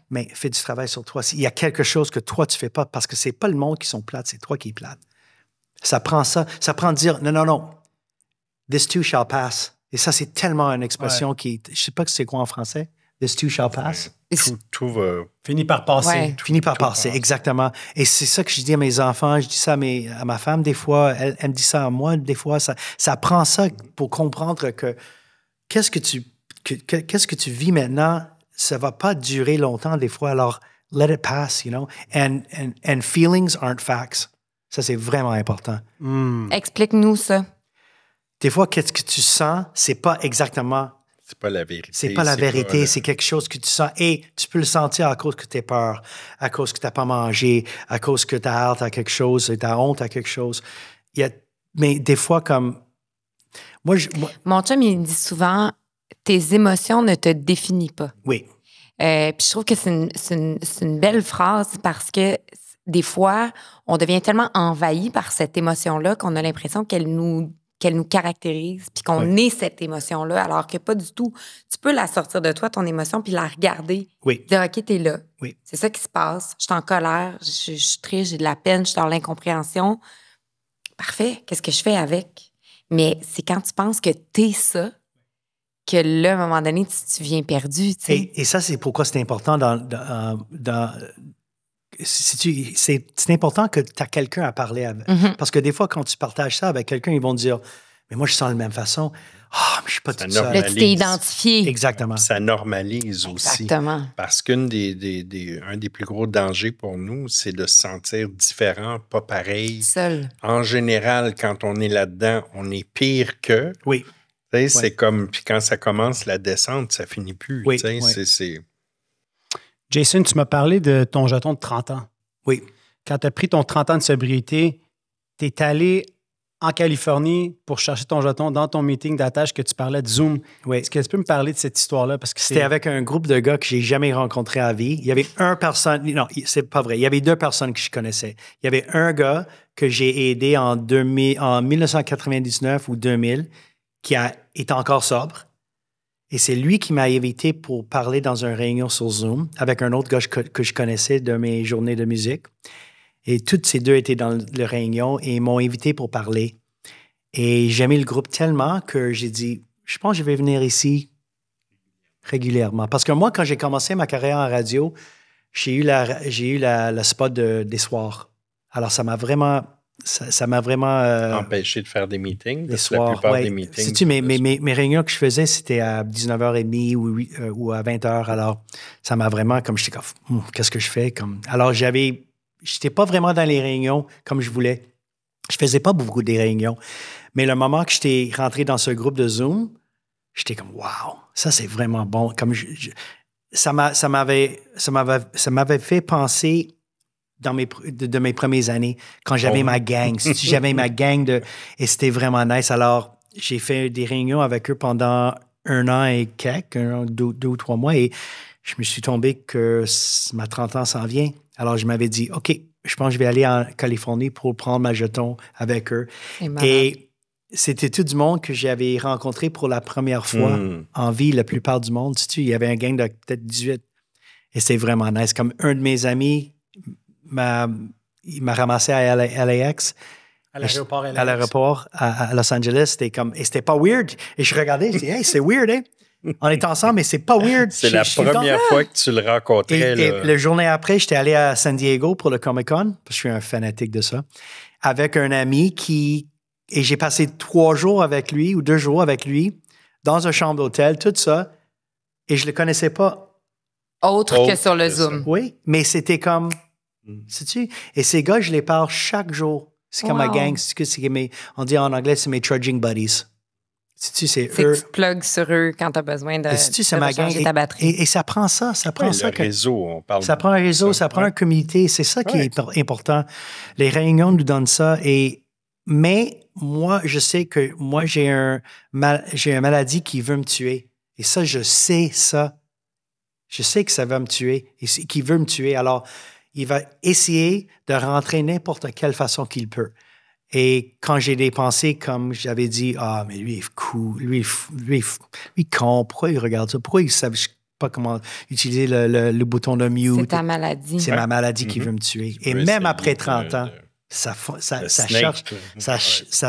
mais fais du travail sur toi. Il y a quelque chose que toi tu fais pas parce que c'est pas le monde qui sont plates, c'est toi qui es plate. Ça prend ça, ça prend de dire non non non. This too shall pass. Et ça c'est tellement une expression qui je sais pas que c'est quoi en français. This too shall pass. Tout, tout va... Fini par passer. Ouais. Fini par passer, exactement. Et c'est ça que je dis à mes enfants, je dis ça à, à ma femme des fois, elle, me dit ça à moi des fois. Ça, ça prend ça pour comprendre que qu'est-ce que tu qu'est-ce que tu vis maintenant, ça va pas durer longtemps des fois. Alors, let it pass, you know. And, and, feelings aren't facts. Ça, c'est vraiment important. Hmm. Hmm. Explique-nous ça. Des fois, qu'est-ce que tu sens, c'est pas exactement c'est pas la vérité. C'est pas la vérité, c'est quelque chose que tu sens. Et tu peux le sentir à cause que tu es peur, à cause que tu n'as pas mangé, à cause que tu as hâte à quelque chose, tu as honte à quelque chose. Il y a... Mais des fois, comme. Moi, je... Mon chum, il me dit souvent tes émotions ne te définissent pas. Oui. Euh, puis je trouve que c'est une, une belle phrase parce que des fois, on devient tellement envahi par cette émotion-là qu'on a l'impression qu'elle nous qu'elle nous caractérise, puis qu'on ait cette émotion-là, alors que pas du tout. Tu peux la sortir de toi, ton émotion, puis la regarder. Oui. Dire, OK, t'es là. Oui. C'est ça qui se passe. Je suis en colère, je, suis triste, j'ai de la peine, je suis dans l'incompréhension. Parfait. Qu'est-ce que je fais avec? Mais c'est quand tu penses que t'es ça, que là, à un moment donné, tu, viens perdu. et, ça, c'est pourquoi c'est important dans, c'est important que tu as quelqu'un à parler avec. Mhm. Parce que des fois, quand tu partages ça avec quelqu'un, ils vont dire Mais moi, je sens de la même façon. Ah, mais je suis pas tout seul. Là, tu t'es identifié. Exactement. Ça normalise aussi. Exactement. Parce qu'un des, des plus gros dangers pour nous, c'est de se sentir différent, pas pareil. Seul. En général, quand on est là-dedans, on est pire que. Oui. Tu sais, C'est comme, puis quand ça commence la descente, ça finit plus. Oui, sais, c'est Jason, tu m'as parlé de ton jeton de 30 ans. Oui. Quand tu as pris ton 30 ans de sobriété, tu es allé en Californie pour chercher ton jeton dans ton meeting d'attache que tu parlais de Zoom. Oui. Est-ce que tu peux me parler de cette histoire-là? Parce que C'était avec un groupe de gars que j'ai jamais rencontré à vie. Il y avait un personne... Non, c'est pas vrai. Il y avait deux personnes que je connaissais. Il y avait un gars que j'ai aidé en, en 1999 ou 2000 qui est encore sobre. Et c'est lui qui m'a invité pour parler dans une réunion sur Zoom avec un autre gars que je connaissais de mes journées de musique. Et toutes ces deux étaient dans la réunion et m'ont invité pour parler. Et j'aimais le groupe tellement que j'ai dit, je pense que je vais venir ici régulièrement. Parce que moi, quand j'ai commencé ma carrière en radio, j'ai eu, j'ai eu la, le spot des soirs. Alors, ça m'a vraiment ça m'a vraiment. Euh, Empêché de faire des meetings. Des soirs, la plupart des meetings. -tu, mes, mes, mes, réunions que je faisais, c'était à 19h30 ou, euh, ou à 20h. Alors, ça m'a vraiment, comme j'étais comme, hmm, qu'est-ce que je fais? Comme, alors, j'avais. J'étais pas vraiment dans les réunions comme je voulais. Je faisais pas beaucoup des réunions. Mais le moment que j'étais rentré dans ce groupe de Zoom, j'étais comme, wow, ça c'est vraiment bon. Comme ça m'avait, ça m'avait fait penser dans mes, de, mes premières années, quand j'avais ma oh. gang. j'avais ma <laughs> gang de. Et c'était vraiment nice. Alors, j'ai fait des réunions avec eux pendant un an et quelques, deux, ou trois mois, et je me suis tombé que ma 30 ans s'en vient. Alors, je m'avais dit, OK, je pense que je vais aller en Californie pour prendre ma jeton avec eux. Et c'était tout du monde que j'avais rencontré pour la première fois hmm. en vie, la plupart du monde. Tu sais, il y avait un gang de peut-être 18. Et c'est vraiment nice. Comme un de mes amis m'a, il m'a ramassé à LAX. À l'aéroport À l'aéroport à, Los Angeles. C'était comme, et c'était pas weird. Et je regardais, je dis, hey, c'est weird, hein? On est ensemble, mais c'est pas weird. C'est la première fois que tu le rencontrais. Et, la journée après, j'étais allé à San Diego pour le Comic Con, parce que je suis un fanatique de ça, avec un ami qui. Et j'ai passé trois jours avec lui ou deux jours avec lui dans un chambre d'hôtel, tout ça. Et je le connaissais pas. Autre, que sur le Zoom. Oui, mais c'était comme Mm. tu Et ces gars, je les parle chaque jour. C'est comme ma gang. C'est on dit en anglais, c'est mes trudging buddies. Sais-tu, c'est eux. tu plugs sur eux quand tu as besoin de, -tu, ma gang. ta batterie. Et, ça prend ça. Ça prend ouais, ça. Le réseau, on parle. Ça prend un réseau, ça, prend un une C'est ça qui est important. Les réunions nous donnent ça. Et, mais moi, je sais que moi, j'ai un mal, j'ai une maladie qui veut me tuer. Et ça, je sais ça. Je sais que ça va me tuer et qui veut me tuer. Alors, il va essayer de rentrer n'importe quelle façon qu'il peut. Et quand j'ai des pensées comme j'avais dit, ah, mais lui, il est cool, lui, lui, il con, pourquoi il regarde ça? Pourquoi il ne sait pas comment utiliser le, bouton de mute? C'est ta maladie. C'est ma maladie qui mm-hmm. veut me tuer. Et même après 30 ans, ça, cherche,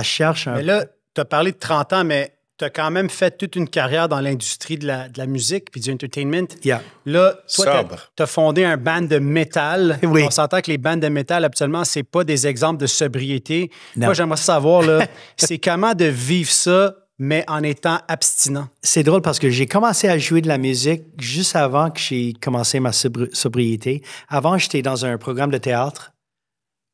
cherche Mais là, tu as parlé de 30 ans, mais tu as quand même fait toute une carrière dans l'industrie de la, musique puis du entertainment. Yeah. Là, toi, tu as, fondé un band de métal. Eh On s'entend que les bands de métal, absolument, c'est pas des exemples de sobriété. Moi, j'aimerais savoir, <laughs> c'est comment de vivre ça mais en étant abstinent. C'est drôle parce que j'ai commencé à jouer de la musique juste avant que j'ai commencé ma sobriété. Avant, j'étais dans un programme de théâtre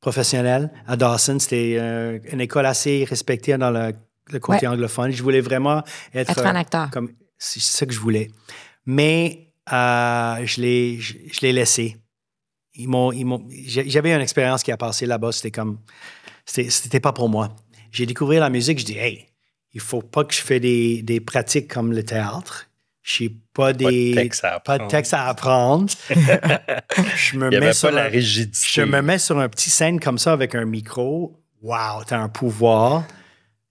professionnel à Dawson. C'était euh, une école assez respectée dans le le côté anglophone. Je voulais vraiment être, un acteur. Comme, c'est ça que je voulais. Mais euh, je, l'ai, je, l'ai laissé. Ils j'avais une expérience qui a passé là-bas. C'était comme. C'était, pas pour moi. J'ai découvert la musique. Je dis, hey, il faut pas que je fasse des, pratiques comme le théâtre. Je n'ai pas des pas de texte à apprendre. <laughs> je me mets sur la rigidité. Je me mets sur un petit scène comme ça avec un micro. Wow, t'as un pouvoir.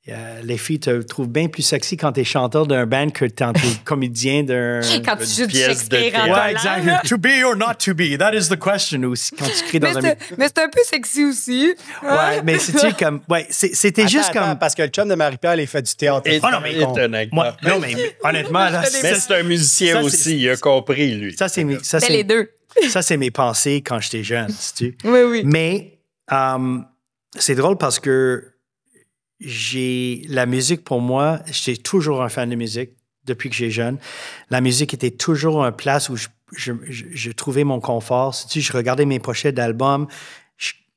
Euh, les filles te trouvent bien plus sexy quand t'es chanteur d'un band que quand t'es <laughs> comédien d'un. quand tu joues du Shakespeare de en Ouais, exactement. to be or not to be, that is the question aussi. Quand tu cries dans mais un. Mais c'est un peu sexy aussi. Ouais, mais c'était comme. Ouais, c'était juste comme. parce que le chum de Marie-Pierre, il fait du théâtre. Ah non, mais. non, mais <laughs> honnêtement, Mais c'est un musicien aussi, il a compris, lui. Ça, c'est. Ça, c'est les deux. <laughs> ça, c'est mes pensées quand j'étais jeune, sais-tu? Oui, oui. Mais. Euh, c'est drôle parce que j'ai la musique pour moi, j'étais toujours un fan de musique depuis que j'ai jeune. La musique était toujours un place où je, trouvais mon confort. Si je regardais mes pochettes d'albums,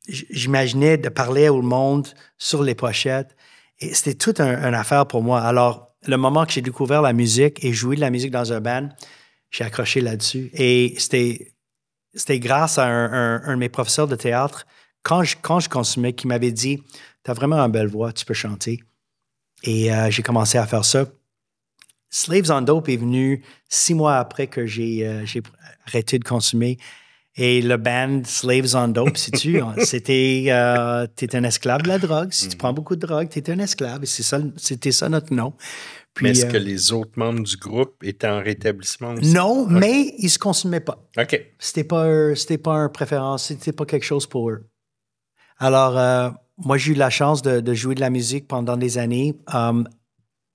j'imaginais de parler au monde sur les pochettes. Et c'était toute une affaire pour moi. Alors, le moment que j'ai découvert la musique et joué de la musique dans un band, j'ai accroché là-dessus. Et c'était, grâce à un, de mes professeurs de théâtre, quand je, quand je consommais, qui m'avait dit tu vraiment une belle voix, tu peux chanter. Et euh, j'ai commencé à faire ça. Slaves on Dope est venu six mois après que j'ai euh, arrêté de consommer. Et le band Slaves on Dope, si <laughs> tu, c'était, euh, t'es un esclave de la drogue. Si tu mm. prends beaucoup de drogue, t'es un esclave. Et c'était ça notre nom. mais est-ce que les autres membres du groupe étaient en rétablissement Non, mais ils se consommaient pas. OK. C'était pas, c'était pas un préférence, c'était pas quelque chose pour eux. Alors, moi, j'ai eu la chance de, jouer de la musique pendant des années. Hum,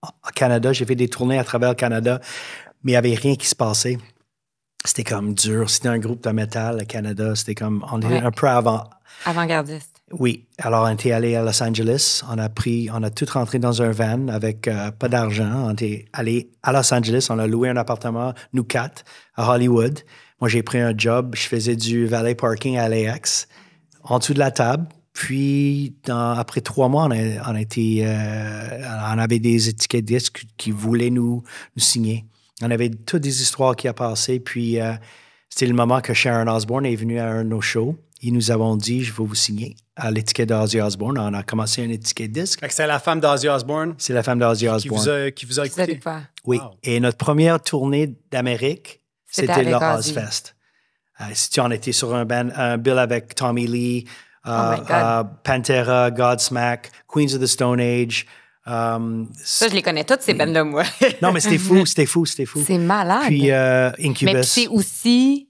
au Canada, j'ai fait des tournées à travers le Canada, mais il n'y avait rien qui se passait. C'était comme dur. C'était un groupe de métal, au Canada. C'était comme, on un peu avant. Avant-gardiste. Oui. Alors, on était allé à Los Angeles. On a pris, on a tout rentré dans un van avec euh, pas d'argent. On était allé à Los Angeles. On a loué un appartement, nous quatre, à Hollywood. Moi, j'ai pris un job. Je faisais du valet parking à LAX. En dessous de la table, puis, après trois mois, euh, on, avait des étiquettes disques qui voulaient nous, signer. On avait toutes des histoires qui ont passé. Puis, euh, c'était le moment que Sharon Osbourne est venue à un de nos shows. Ils nous avons dit, je vais vous signer à l'étiquette d'Ozzy Osbourne. On a commencé un étiquette disque. C'est la femme d'Ozzy Osbourne. C'est la femme d'Ozzy Osbourne. Qui vous a, oui. Et notre première tournée d'Amérique, c'était le Ozfest. Euh, si tu en étais sur un, un bill avec Tommy Lee, Oh uh, uh, Pantera, Godsmack, Queens of the Stone Age. Um, ça, je les connais toutes, ces mm. bandes-là, moi. non, mais c'était fou, c'était fou, c'était fou. C'est malade. Puis euh, Incubus. Mais c'est aussi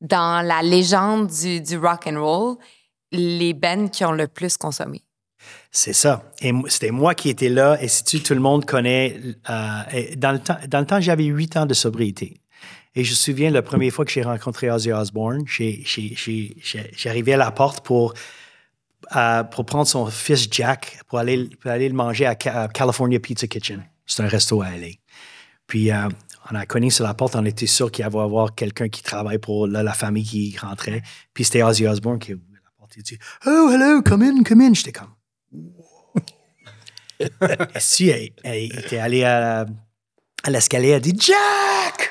dans la légende du, du rock and roll, les bennes qui ont le plus consommé. C'est ça. Et c'était moi qui étais là. Et si tu, tout le monde connaît. Euh, dans dans le temps j'avais huit ans de sobriété. Et je me souviens, la première fois que j'ai rencontré Ozzy Osbourne, j'arrivais à la porte pour, prendre son fils Jack pour aller, le manger à, California Pizza Kitchen. C'est un resto à aller. Puis euh, on a connu sur la porte, on était sûr qu'il allait y avoir quelqu'un qui travaille pour la famille qui rentrait. Puis c'était Ozzy Osbourne qui ouvrait la porte. Il dit Oh, hello, come in, come in. J'étais comme <laughs> Si Il était allé à, à l'escalier, a dit Jack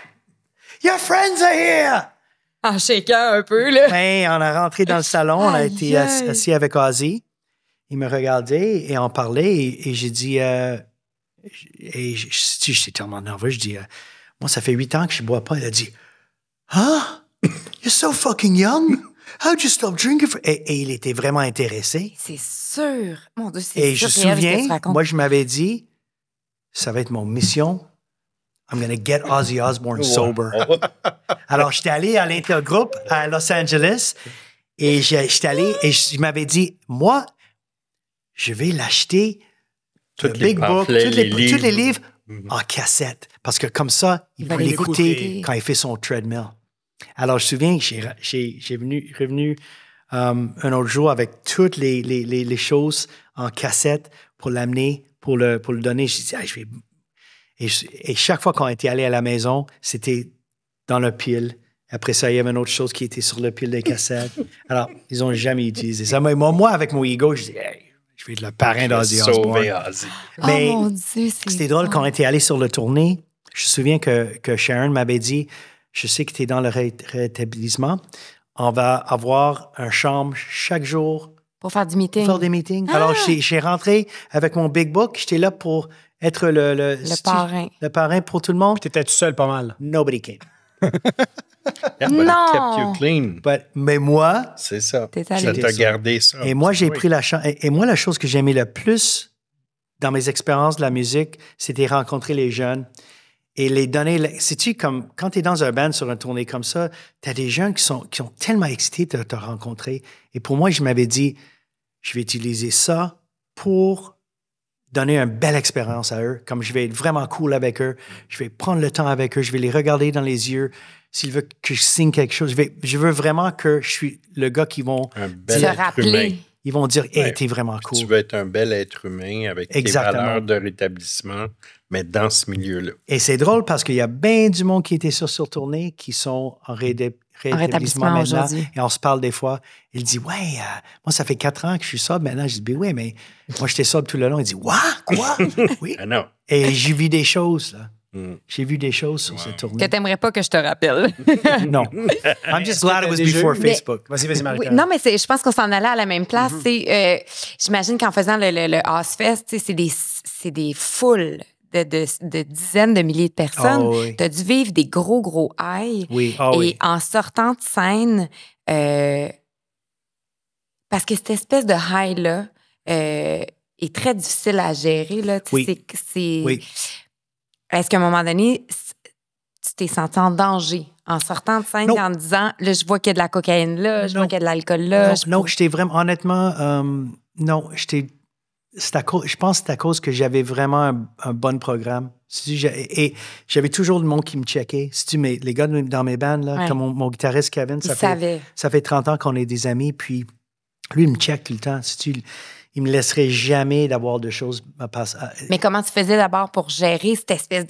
Your friends are here! <laughs> En shakant un peu, là. Ben, on a rentré dans le salon, on a été assis, avec Ozzy. Il me regardait et on parlait et, j'ai dit, euh, et j'étais tellement nerveux, je dis, euh, moi, ça fait huit ans que je bois pas. Il a dit, ah, huh? <clears throat> you're so fucking young. How'd you stop drinking? For... Et, et, il était vraiment intéressé. C'est sûr. Mon Dieu, c'est Et je me souviens, moi, je m'avais dit, ça va être mon mission I'm to get Ozzy Osbourne sober. Alors, j'étais allé à l'intergroup à Los Angeles et j'étais allé et je, m'avais dit, moi, je vais l'acheter le Big Book, tous les, livres, en cassette. Parce que comme ça, il va l'écouter quand il fait son treadmill. Alors, je me souviens que j'ai venu, revenu euh, un autre jour avec toutes les, choses en cassette pour l'amener, pour le, pour le donner. Je dit, je vais et, chaque fois qu'on était allé à la maison, c'était dans le pile. Après ça, il y avait une autre chose qui était sur le pile des cassettes. Alors, ils n'ont jamais utilisé ça. moi, avec mon ego, je dis, je vais être le parrain d'Ozzy Osbourne. Mais oh, c'était drôle quand on était allé sur le tournée. Je me souviens que, Sharon m'avait dit, je sais que tu es dans le rétablissement. On va avoir un chambre chaque jour. Pour faire du meeting. faire des meetings. Ah! Alors, j'ai rentré avec mon big book. J'étais là pour être le, le, parrain. le parrain pour tout le monde. tu étais tout seul pas mal. Nobody came. non. kept you clean. mais moi, c'est ça. Je t'ai gardé ça. Et moi, j'ai pris la chance. Et, moi, la chose que j'aimais le plus dans mes expériences de la musique, c'était rencontrer les jeunes et les donner. c'est tu comme quand tu es dans un band sur une tournée comme ça, tu as des jeunes qui sont, qui sont tellement excités de te rencontrer. Et pour moi, je m'avais dit, je vais utiliser ça pour donner une belle expérience à eux, comme je vais être vraiment cool avec eux, je vais prendre le temps avec eux, je vais les regarder dans les yeux. S'ils veulent que je signe quelque chose, je, veux vraiment que je suis le gars qui vont un être Ils vont dire, hey, t'es vraiment cool. Tu veux être un bel être humain avec Exactement. tes valeurs de rétablissement, mais dans ce milieu-là. Et c'est drôle parce qu'il y a bien du monde qui était sur sur tournée qui sont en rétablissement aujourd'hui, Et on se parle des fois. Il dit, ouais, euh, moi, ça fait quatre ans que je suis sobre maintenant. Je dis, ben oui, mais moi, j'étais sobre tout le long. Il dit, ouais, quoi? <laughs> Oui. Et j'ai vu des choses, là. Mm. J'ai vu des choses sur cette tournée. Que t'aimerais pas que je te rappelle. <laughs> non. <laughs> I'm just glad it was before Facebook. Vas-y, vas-y, Marie. Oui, non, mais je pense qu'on s'en allait à la même place. Mm-hmm. C'est, euh, J'imagine qu'en faisant le, le, House Fest, c'est des, des foules de, dizaines de milliers de personnes. Ah t'as Tu as dû vivre des gros, gros highs ah et en sortant de scène, euh, parce que cette espèce de high-là euh, est très difficile à gérer. Là. c'est, Est-ce qu'à un moment donné, tu t'es senti en danger en sortant de scène non. en disant là, je vois qu'il y a de la cocaïne là, je vois qu'il y a de l'alcool là? Non, je non, j'étais vraiment, honnêtement, euh, non, j'étais je pense que c'est à cause que j'avais vraiment un, bon programme. Et j'avais toujours le monde qui me checkait. Si tu les gars dans mes bandes, là, comme mon, guitariste Kevin, ça fait, ça fait 30 ans qu'on est des amis, puis lui, il me check tout le temps. Si tu, il me laisserait jamais d'avoir de choses à passer. Mais comment tu faisais d'abord pour gérer cette espèce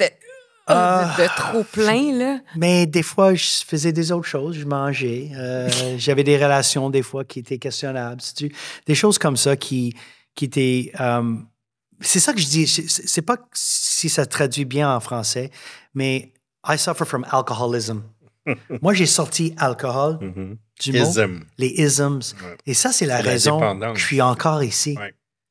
ah! de, trop plein là Mais des fois, je faisais des autres choses. Je mangeais. Euh, <laughs> j'avais des relations des fois qui étaient questionnables. des choses comme ça qui qui était. Euh, c'est ça que je dis. C'est pas si ça traduit bien en français, mais I suffer from alcoholism. <laughs> Moi, j'ai sorti alcool mm-hmm. du les isms. Et ça, c'est la raison que je suis encore ici.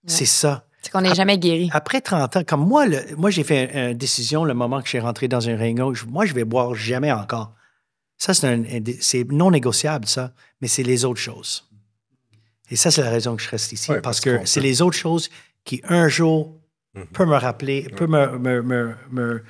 C'est ça. C'est qu'on n'est jamais guéri. Après 30 ans, comme moi, moi j'ai fait une, décision le moment que je suis rentré dans un réunion. moi, je vais boire jamais encore. Ça, c'est non négociable, ça. Mais c'est les autres choses. Et ça, c'est la raison que je reste ici, parce, que c'est les autres choses qui, un jour, mhm. peuvent me rappeler, peuvent me, me, me,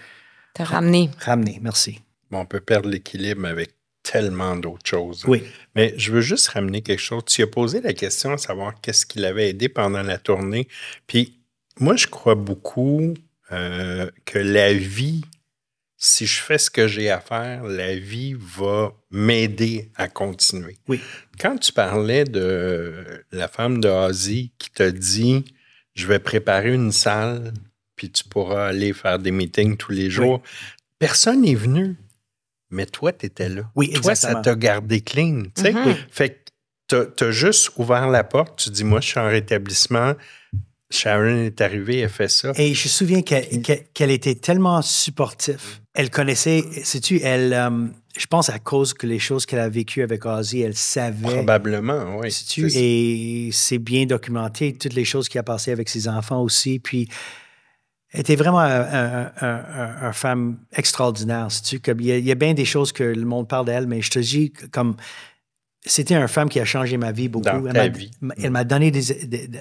Te ramener. Ramener, merci. on peut perdre l'équilibre avec tellement d'autres choses. Oui. Mais je veux juste ramener quelque chose. Tu as posé la question à savoir qu'est-ce qui l'avait aidé pendant la tournée. Puis moi, je crois beaucoup euh, que la vie si je fais ce que j'ai à faire, la vie va m'aider à continuer. Oui. Quand tu parlais de la femme de Ozzy qui t'a dit Je vais préparer une salle, puis tu pourras aller faire des meetings tous les jours, personne n'est venu. Mais toi, tu étais là. Oui, exactement. Toi, ça t'a gardé clean. Tu sais, mm-hmm. Fait que tu as, juste ouvert la porte, tu dis Moi, je suis en rétablissement, Sharon est arrivée, elle fait ça. Et je me souviens qu'elle était tellement supportive elle connaissait, sais-tu, elle, euh, je pense à cause que les choses qu'elle a vécues avec Ozzy, elle savait. Probablement, oui. tu et c'est bien documenté, toutes les choses qui a passé avec ses enfants aussi. Puis, elle était vraiment une femme extraordinaire, sais-tu. Comme, il, y a, bien des choses que le monde parle d'elle, mais je te dis, comme, c'était une femme qui a changé ma vie beaucoup. Dans elle m'a mm. donné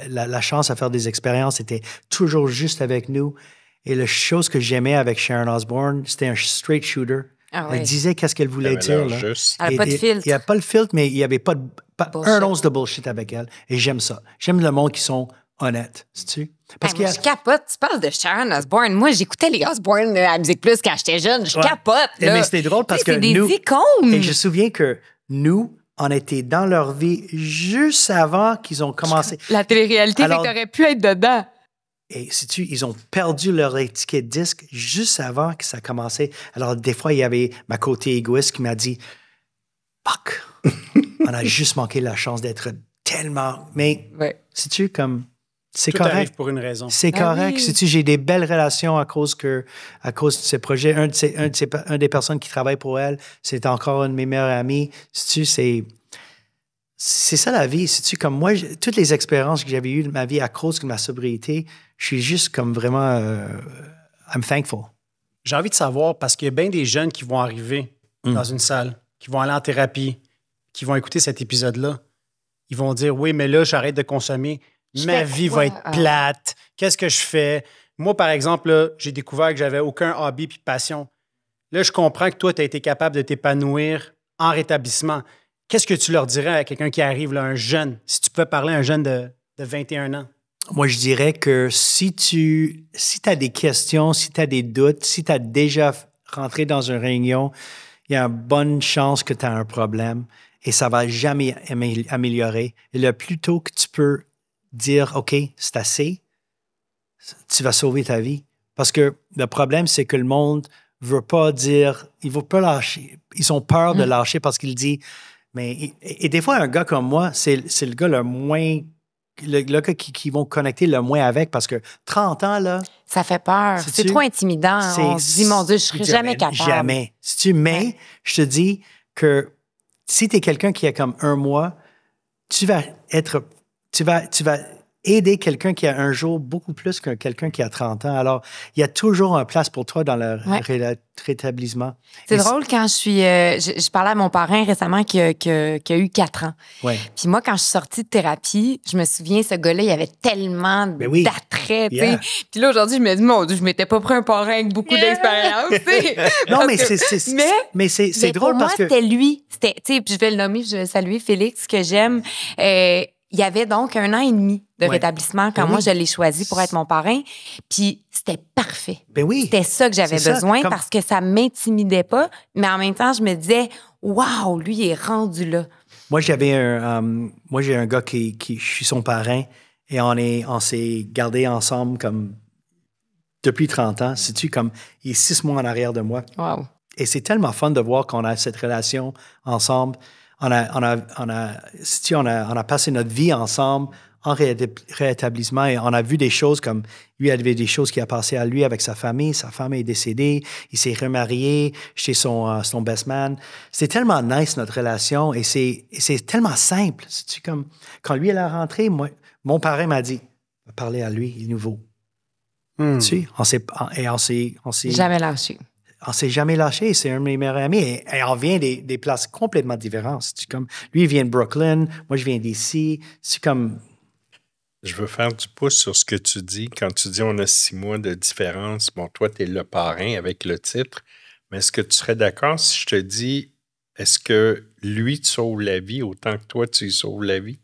la, la, chance à faire des expériences. était toujours juste avec nous. Et la chose que j'aimais avec Sharon Osbourne, c'était un straight shooter. Ah elle disait qu'est-ce qu'elle voulait dire. Là. Elle n'avait pas de filtre. Il n'y a pas de filtre, mais il n'y avait pas, un once de bullshit avec elle. Et j'aime ça. J'aime le monde qui sont honnêtes, sais-tu? Parce ben, moi, Je capote. Tu parles de Sharon Osbourne. Moi, j'écoutais les Osbourne à Musique Plus quand j'étais jeune. Je capote. Eh, mais c'était drôle parce que. C'est des nous... Et je me souviens que nous, on était dans leur vie juste avant qu'ils ont commencé. La télé-réalité, c'est tu aurais pu être dedans. Et si tu, ils ont perdu leur étiquette disque juste avant que ça commençait. Alors, des fois, il y avait ma côté égoïste qui m'a dit Fuck, <laughs> on a juste manqué la chance d'être tellement. Mais, si tu, comme. C'est correct. arrive pour une raison. C'est ah correct. Si tu, j'ai des belles relations à cause que, à cause de ces projets. Un, de ces, un, de ces, un des personnes qui travaille pour elle, c'est encore une de mes meilleures amies. Si tu, c'est c'est ça la vie. C'est-tu comme moi, toutes les expériences que j'avais eues de ma vie à cause de ma sobriété, je suis juste comme vraiment. Euh, I'm thankful. J'ai envie de savoir parce qu'il y a bien des jeunes qui vont arriver mm. dans une salle, qui vont aller en thérapie, qui vont écouter cet épisode-là. Ils vont dire Oui, mais là, j'arrête de consommer. ma vie va être ah. plate. Qu'est-ce que je fais? Moi, par exemple, j'ai découvert que j'avais aucun hobby puis passion. Là, je comprends que toi, tu as été capable de t'épanouir en rétablissement. Qu'est-ce que tu leur dirais à quelqu'un qui arrive, là, un jeune, si tu peux parler à un jeune de, 21 ans? Moi, je dirais que si tu si as des questions, si tu as des doutes, si tu as déjà rentré dans une réunion, il y a une bonne chance que tu as un problème et ça va jamais améliorer. Et le plus tôt que tu peux dire, OK, c'est assez, tu vas sauver ta vie. Parce que le problème, c'est que le monde ne veut pas dire, ils veulent pas lâcher. Ils ont peur de mmh. lâcher parce qu'ils disent, mais, et, des fois, un gars comme moi, c'est le gars le moins. Le, gars qui, vont connecter le moins avec parce que 30 ans, là. Ça fait peur. C'est trop intimidant. On mon Dieu, je serai jamais, jamais capable. Jamais. Si tu mais je te dis que si tu es quelqu'un qui a comme un mois, tu vas être. Tu vas, tu vas aider quelqu'un qui a un jour beaucoup plus qu'un quelqu'un qui a 30 ans. Alors, il y a toujours un place pour toi dans le rétablissement. C'est drôle quand je suis... Euh, je, parlais à mon parrain récemment qui a, a, eu 4 ans. Puis moi, quand je suis sortie de thérapie, je me souviens, ce gars-là, il avait tellement d'attraits. Ben d'attrait. Puis là, aujourd'hui, je me dis, mon Dieu, je m'étais pas pris un parrain avec beaucoup d'expérience. <laughs> non, mais c'est... Mais, mais c'est drôle parce moi, c'était lui. C'était, je vais le nommer, je vais saluer Félix, que j'aime. Euh, il y avait donc un an et demi de rétablissement quand ben moi je l'ai choisi pour être mon parrain. Puis c'était parfait. Ben oui. C'était ça que j'avais besoin parce que ça m'intimidait pas, mais en même temps, je me disais, waouh, lui, il est rendu là. Moi, j'avais un, euh, moi, j'ai un gars qui, qui, je suis son parrain et on est, on s'est gardé ensemble comme depuis 30 ans. si tu comme, il est six mois en arrière de moi. Et c'est tellement fun de voir qu'on a cette relation ensemble. On a, on a, on on a, on a passé notre vie ensemble en rétablissement et on a vu des choses comme lui avait des choses qui a passé à lui avec sa famille, sa femme est décédée, il s'est remarié chez son euh, son best man. C'est tellement nice notre relation et c'est c'est tellement simple. C'est comme quand lui est rentré, rentré, moi mon parrain m'a dit parler à lui, il est nouveau. Hmm. Tu, on s'est on s'est on s'est jamais lâché. On s'est jamais lâché, c'est un de mes meilleurs amis. Et, on vient des, places complètement différentes. comme lui il vient de Brooklyn, moi je viens d'ici. C'est comme je veux faire du pouce sur ce que tu dis. Quand tu dis on a six mois de différence, bon, toi, tu es le parrain avec le titre, mais est-ce que tu serais d'accord si je te dis est-ce que lui te sauve la vie autant que toi, tu y sauves la vie?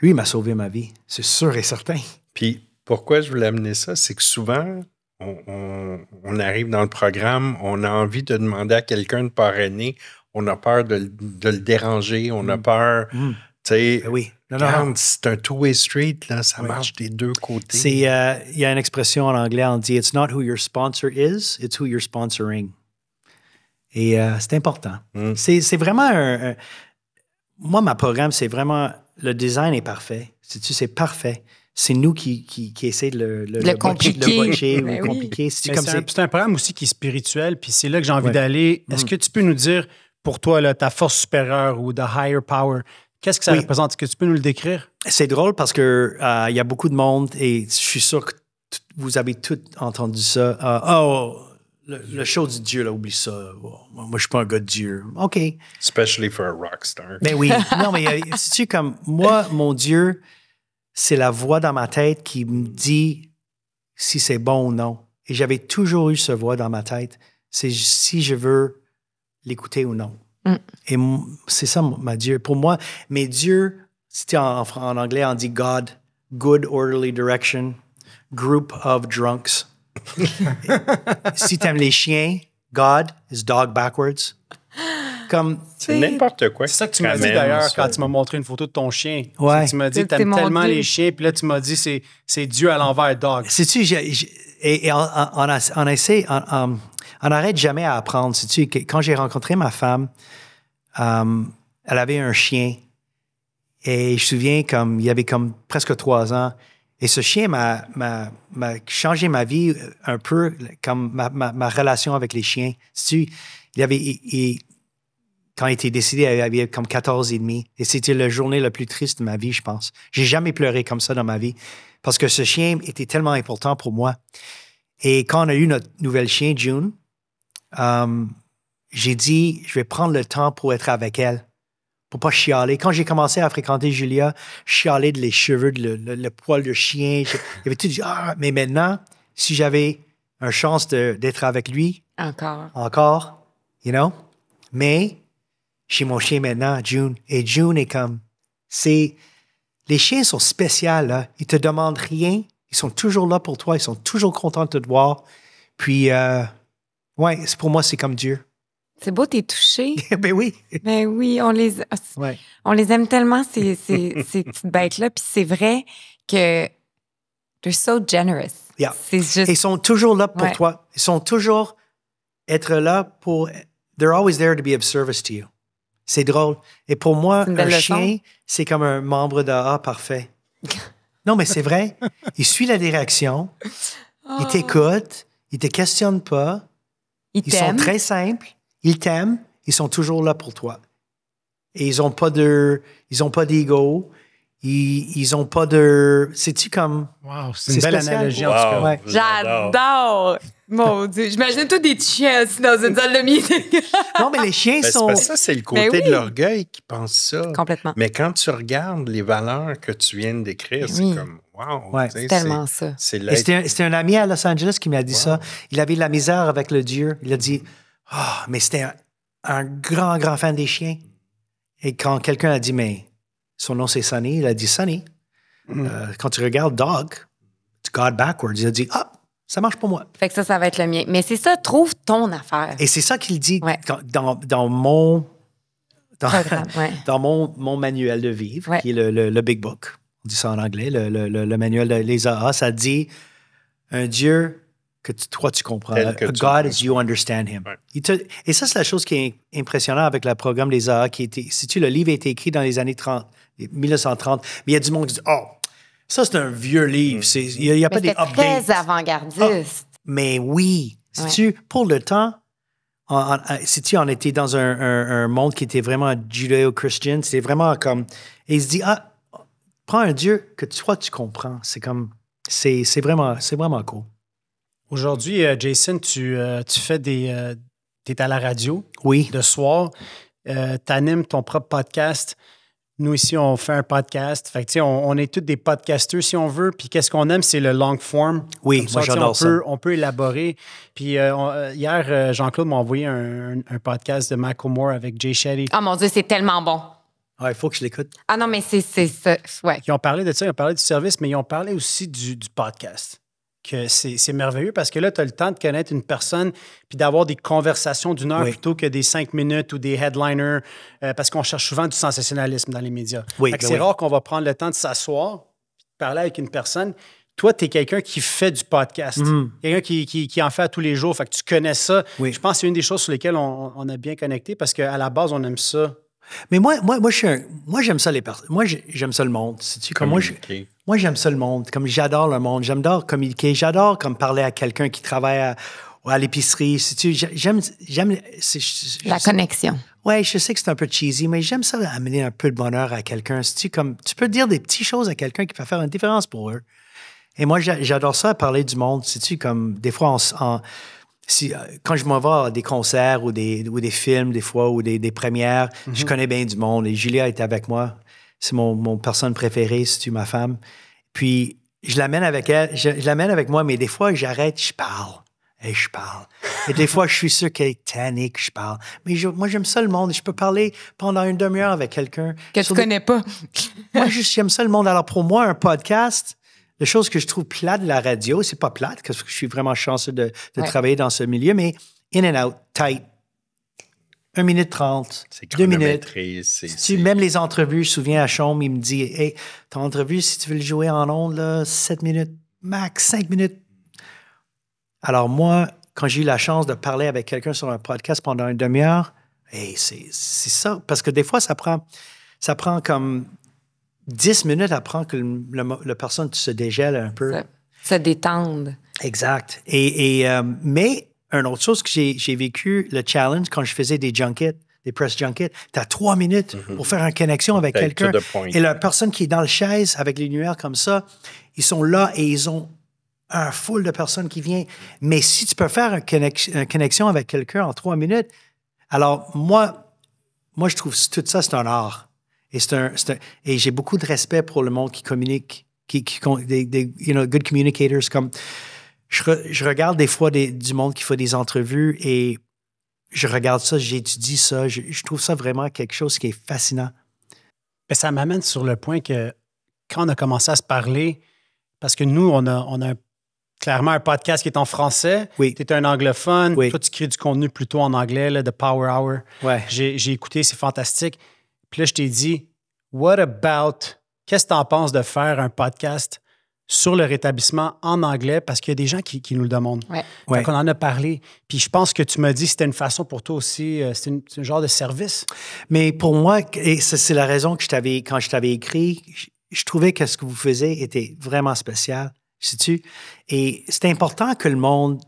Lui m'a sauvé ma vie, c'est sûr et certain. Puis pourquoi je voulais amener ça, c'est que souvent, on, arrive dans le programme, on a envie de demander à quelqu'un de parrainer, on a peur de, le déranger, on a mm. peur. Mm. Ben c'est un two-way street, là, ça marche des deux côtés. Euh, il y a une expression en anglais, on dit It's not who your sponsor is, it's who you're sponsoring. Et euh, c'est important. Mm. C'est vraiment un, Moi, ma programme, c'est vraiment. Le design est parfait. cest parfait c'est nous qui, qui, essayons de le, le, compliquer. Ben le C'est un, programme aussi qui est spirituel, puis c'est là que j'ai envie d'aller. Mm. Est-ce que tu peux nous dire, pour toi, ta force supérieure ou the higher power, Qu'est-ce que ça représente? Est-ce que tu peux nous le décrire? C'est drôle parce que euh, il y a beaucoup de monde et je suis sûr que vous avez tous entendu ça. Euh, oh, le, show du Dieu, là, oublie ça. moi, je suis pas un gars de Dieu. OK. Especially for a rock star. Ben oui. <laughs> non, mais euh, si tu comme moi, mon Dieu, c'est la voix dans ma tête qui me dit si c'est bon ou non. Et j'avais toujours eu ce voix dans ma tête. C'est si je veux l'écouter ou non. Mm. Et c'est ça, ma Dieu. Pour moi, mais Dieu, en, anglais, on dit God, good orderly direction, group of drunks. <laughs> si t'aimes les chiens, God is dog backwards. Comme. C'est n'importe quoi. C'est ça que tu m'as dit d'ailleurs quand tu m'as montré une photo de ton chien. Tu m'as dit, t'aimes tellement les chiens, puis là, tu m'as dit, c'est Dieu à l'envers, dog. C'est tu et, et, on, on n'arrête jamais à apprendre. Si tu, quand j'ai rencontré ma femme, euh, elle avait un chien. Et je me souviens, comme, il y avait comme presque trois ans. Et ce chien m'a, changé ma vie euh, un peu, comme ma, relation avec les chiens. Si tu, il avait, quand il était décidé, il avait comme 14 et demi. Et c'était la journée la plus triste de ma vie, je pense. J'ai jamais pleuré comme ça dans ma vie parce que ce chien était tellement important pour moi. Et quand on a eu notre nouvel chien, June, euh, j'ai dit, je vais prendre le temps pour être avec elle, pour pas chialer. Quand j'ai commencé à fréquenter Julia, chialer de les cheveux, de le, poil de chien, il avait tout dit, ah, mais maintenant, si j'avais une chance d'être avec lui. Encore. Encore, you know? Mais j'ai mon chien maintenant, June. Et June est comme, c'est, les chiens sont spéciaux, hein. Ils te demandent rien. Ils sont toujours là pour toi. Ils sont toujours contents de te voir. Puis, euh, oui, pour moi, c'est comme Dieu. C'est beau, t'es touché. <laughs> ben oui. Ben oui, on les, on les aime tellement, <laughs> ces, petites bêtes-là. Puis c'est vrai que they're so generous. Yeah. Ils sont toujours là pour toi. Ils sont toujours être là pour. They're always there to be of service to you. C'est drôle. Et pour moi, un chien, c'est comme un membre d'AA parfait. <laughs> non, mais c'est vrai. Il suit la direction. Il oh. t'écoute. Il te questionne pas. Ils, sont très simples, ils t'aiment, ils sont toujours là pour toi. Et ils n'ont pas de, ils ont pas d'ego, ils, n'ont pas de, c'est-tu comme, wow, c'est une belle analogie en tout cas. J'adore. Mon Dieu, j'imagine tous des chiens dans une salle de meeting. <laughs> non, mais les chiens ben, sont. ça, c'est le côté ben de l'orgueil qui pense ça. Complètement. Mais quand tu regardes les valeurs que tu viens de décrire, c'est comme Wow, c'est tellement ça. C'était un, ami à Los Angeles qui m'a dit ça. Il avait de la misère avec le Dieu. Il a dit ah, mais c'était un, grand, grand fan des chiens. Et quand quelqu'un a dit Mais son nom c'est Sonny, il a dit Sonny, mm. euh, quand tu regardes Dog, tu God backwards. Il a dit Ah, ça marche pour moi. Fait que ça, ça va être le mien. Mais c'est ça, trouve ton affaire. Et c'est ça qu'il dit dans, mon. Dans, <laughs> mon, manuel de vivre, qui est le Big Book on dit ça en anglais, le, manuel des AA, ça dit un Dieu que toi tu comprends. A God as you understand him. et ça, c'est la chose qui est impressionnante avec le programme des AA qui était. Si tu le livre a été écrit dans les années 30, 1930, mais il y a du monde qui dit Oh, ça c'est un vieux livre. Mm. Il n'y a, y a pas des très avant-gardiste. Ah, mais oui. Si tu, pour le temps, si tu en étais dans un, monde qui était vraiment judéo-christian, c'était vraiment comme. Et il se dit Ah, prends un Dieu que toi, tu comprends. C'est comme, c'est vraiment, vraiment cool. Aujourd'hui, euh, Jason, euh, tu, fais des. Euh, tu es à la radio. Oui. Le soir. tu animes ton propre podcast. Nous, ici, on fait un podcast. Fait que, on, on est tous des podcasteurs, si on veut. Puis, qu'est-ce qu'on aime, c'est le long form. Oui, moi, j'adore on peut élaborer. Puis, hier, Jean-Claude m'a envoyé un, podcast de Michael Moore avec Jay Shetty. Ah, mon Dieu, c'est tellement bon. Ah, il faut que je l'écoute. Ah non, mais c'est ça. Ouais. Ils ont parlé de ça, ils ont parlé du service, mais ils ont parlé aussi du, podcast. Que c'est merveilleux parce que là, tu as le temps de connaître une personne puis d'avoir des conversations d'une heure plutôt que des cinq minutes ou des headliners euh, parce qu'on cherche souvent du sensationnalisme dans les médias. Oui, ben c'est rare qu'on va prendre le temps de s'asseoir de parler avec une personne toi, tu es quelqu'un qui fait du podcast, mm. quelqu'un qui, en fait tous les jours. Fait que tu connais ça. Je pense que c'est une des choses sur lesquelles on, on a bien connecté parce qu'à la base, on aime ça, mais moi, moi, moi, j'aime ça les personnes. Moi, j'aime ça le monde. -tu? Comme moi, j'aime ça le monde. Comme j'adore le monde. J'adore communiquer. J'adore comme parler à quelqu'un qui travaille à, à l'épicerie. J'aime, j'aime. La connexion. Ouais, je sais que c'est un peu cheesy, mais j'aime ça amener un peu de bonheur à quelqu'un. Tu comme tu peux dire des petites choses à quelqu'un qui peut faire une différence pour eux. Et moi, j'adore ça parler du monde. si Tu comme des fois, en euh, quand je m'en vais à des concerts ou des, films, des fois, ou des, premières, mhm. je connais bien du monde. Et Julia est avec moi. C'est mon, personne préférée, c'est ma femme. Puis, je l'amène avec elle, je, l'amène avec moi, mais des fois, j'arrête, je parle. Et je parle. Et des fois, je suis sûr qu'elle est tannée que je parle. Mais moi, j'aime ça le monde. Je peux parler pendant une demi-heure avec quelqu'un. Que je connais pas. moi, j'aime ça le monde. Alors, pour moi, un podcast, les choses que je trouve plate de la radio. C'est pas plate, parce que je suis vraiment chanceux de, travailler dans ce milieu, mais in and out, tight. 1 minute 30, 2 minutes. Tu, Même les entrevues, je me souviens à Chaume, il me dit Hey, ton entrevue, si tu veux le jouer en ondes, 7 minutes, max 5 minutes. Alors, moi, quand j'ai eu la chance de parler avec quelqu'un sur un podcast pendant une demi-heure, hey, c'est ça. Parce que des fois, ça prend, ça prend comme 10 minutes apprend que le, la personne se dégèle un peu. Ça, détende. Exact. Et, euh, mais, une autre chose que j'ai vécu, le challenge quand je faisais des junkets, des press junkets, tu as trois minutes mhm. pour faire une connexion avec quelqu'un. Et la personne qui est dans le chaise avec les lumières comme ça, ils sont là et ils ont un foule de personnes qui viennent. Mais si tu peux faire une, connexion avec quelqu'un en trois minutes, alors moi, moi, je trouve tout ça, c'est un art. Et, j'ai beaucoup de respect pour le monde qui communique, qui, des, you know, good communicators. Comme je, regarde des fois du monde qui fait des entrevues et je regarde ça, j'étudie ça, je, trouve ça vraiment quelque chose qui est fascinant. Mais ça m'amène sur le point que quand on a commencé à se parler, parce que nous, on a, on a clairement un podcast qui est en français. Oui. Tu es un anglophone. Toi, tu crées du contenu plutôt en anglais, là, de Power Hour. Ouais. J'ai écouté, c'est fantastique. Puis là, je t'ai dit, what about, qu'est-ce que tu en penses de faire un podcast sur le rétablissement en anglais parce qu'il y a des gens qui, nous le demandent. Ouais. On en a parlé. Puis je pense que tu m'as dit c'était une façon pour toi aussi, euh, C'est un genre de service. Mais pour moi, et c'est la raison que je t'avais, quand je t'avais écrit, je, trouvais que ce que vous faisiez était vraiment spécial, sais-tu? Et c'est important que le monde,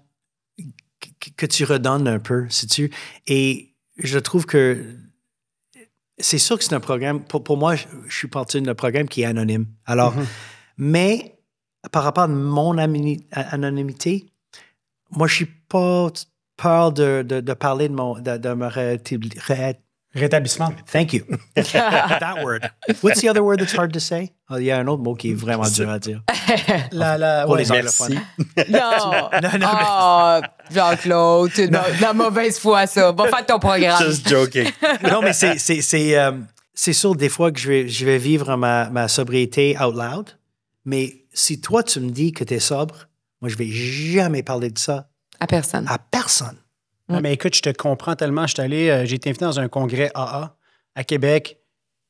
que, tu redonnes un peu, si tu Et je trouve que c'est sûr que c'est un programme, pour, moi, je, suis parti d'un programme qui est anonyme. Alors, mhm. mais par rapport à mon anonymité, moi, je suis pas peur de, parler de, mon, de, ma réalité. Rétablissement. Thank you. <laughs> That word. What's the other word that's hard to say? Oh, il y a un autre mot qui est vraiment dur à dire. <laughs> la, la, Pour les anglophones. <laughs> Non. non, non, ah, Jean-Claude, tu non. la mauvaise foi, ça. Va faire ton programme. Just joking. non, mais c'est, c'est, c'est, euh, c'est sûr, des fois, que je vais, je vais vivre ma, ma sobriété out loud. Mais si toi, tu me dis que tu es sobre, moi, je vais jamais parler de ça. À personne. À personne mais écoute, je te comprends tellement. Je allé, euh, j'ai été invité dans un congrès AA à Québec.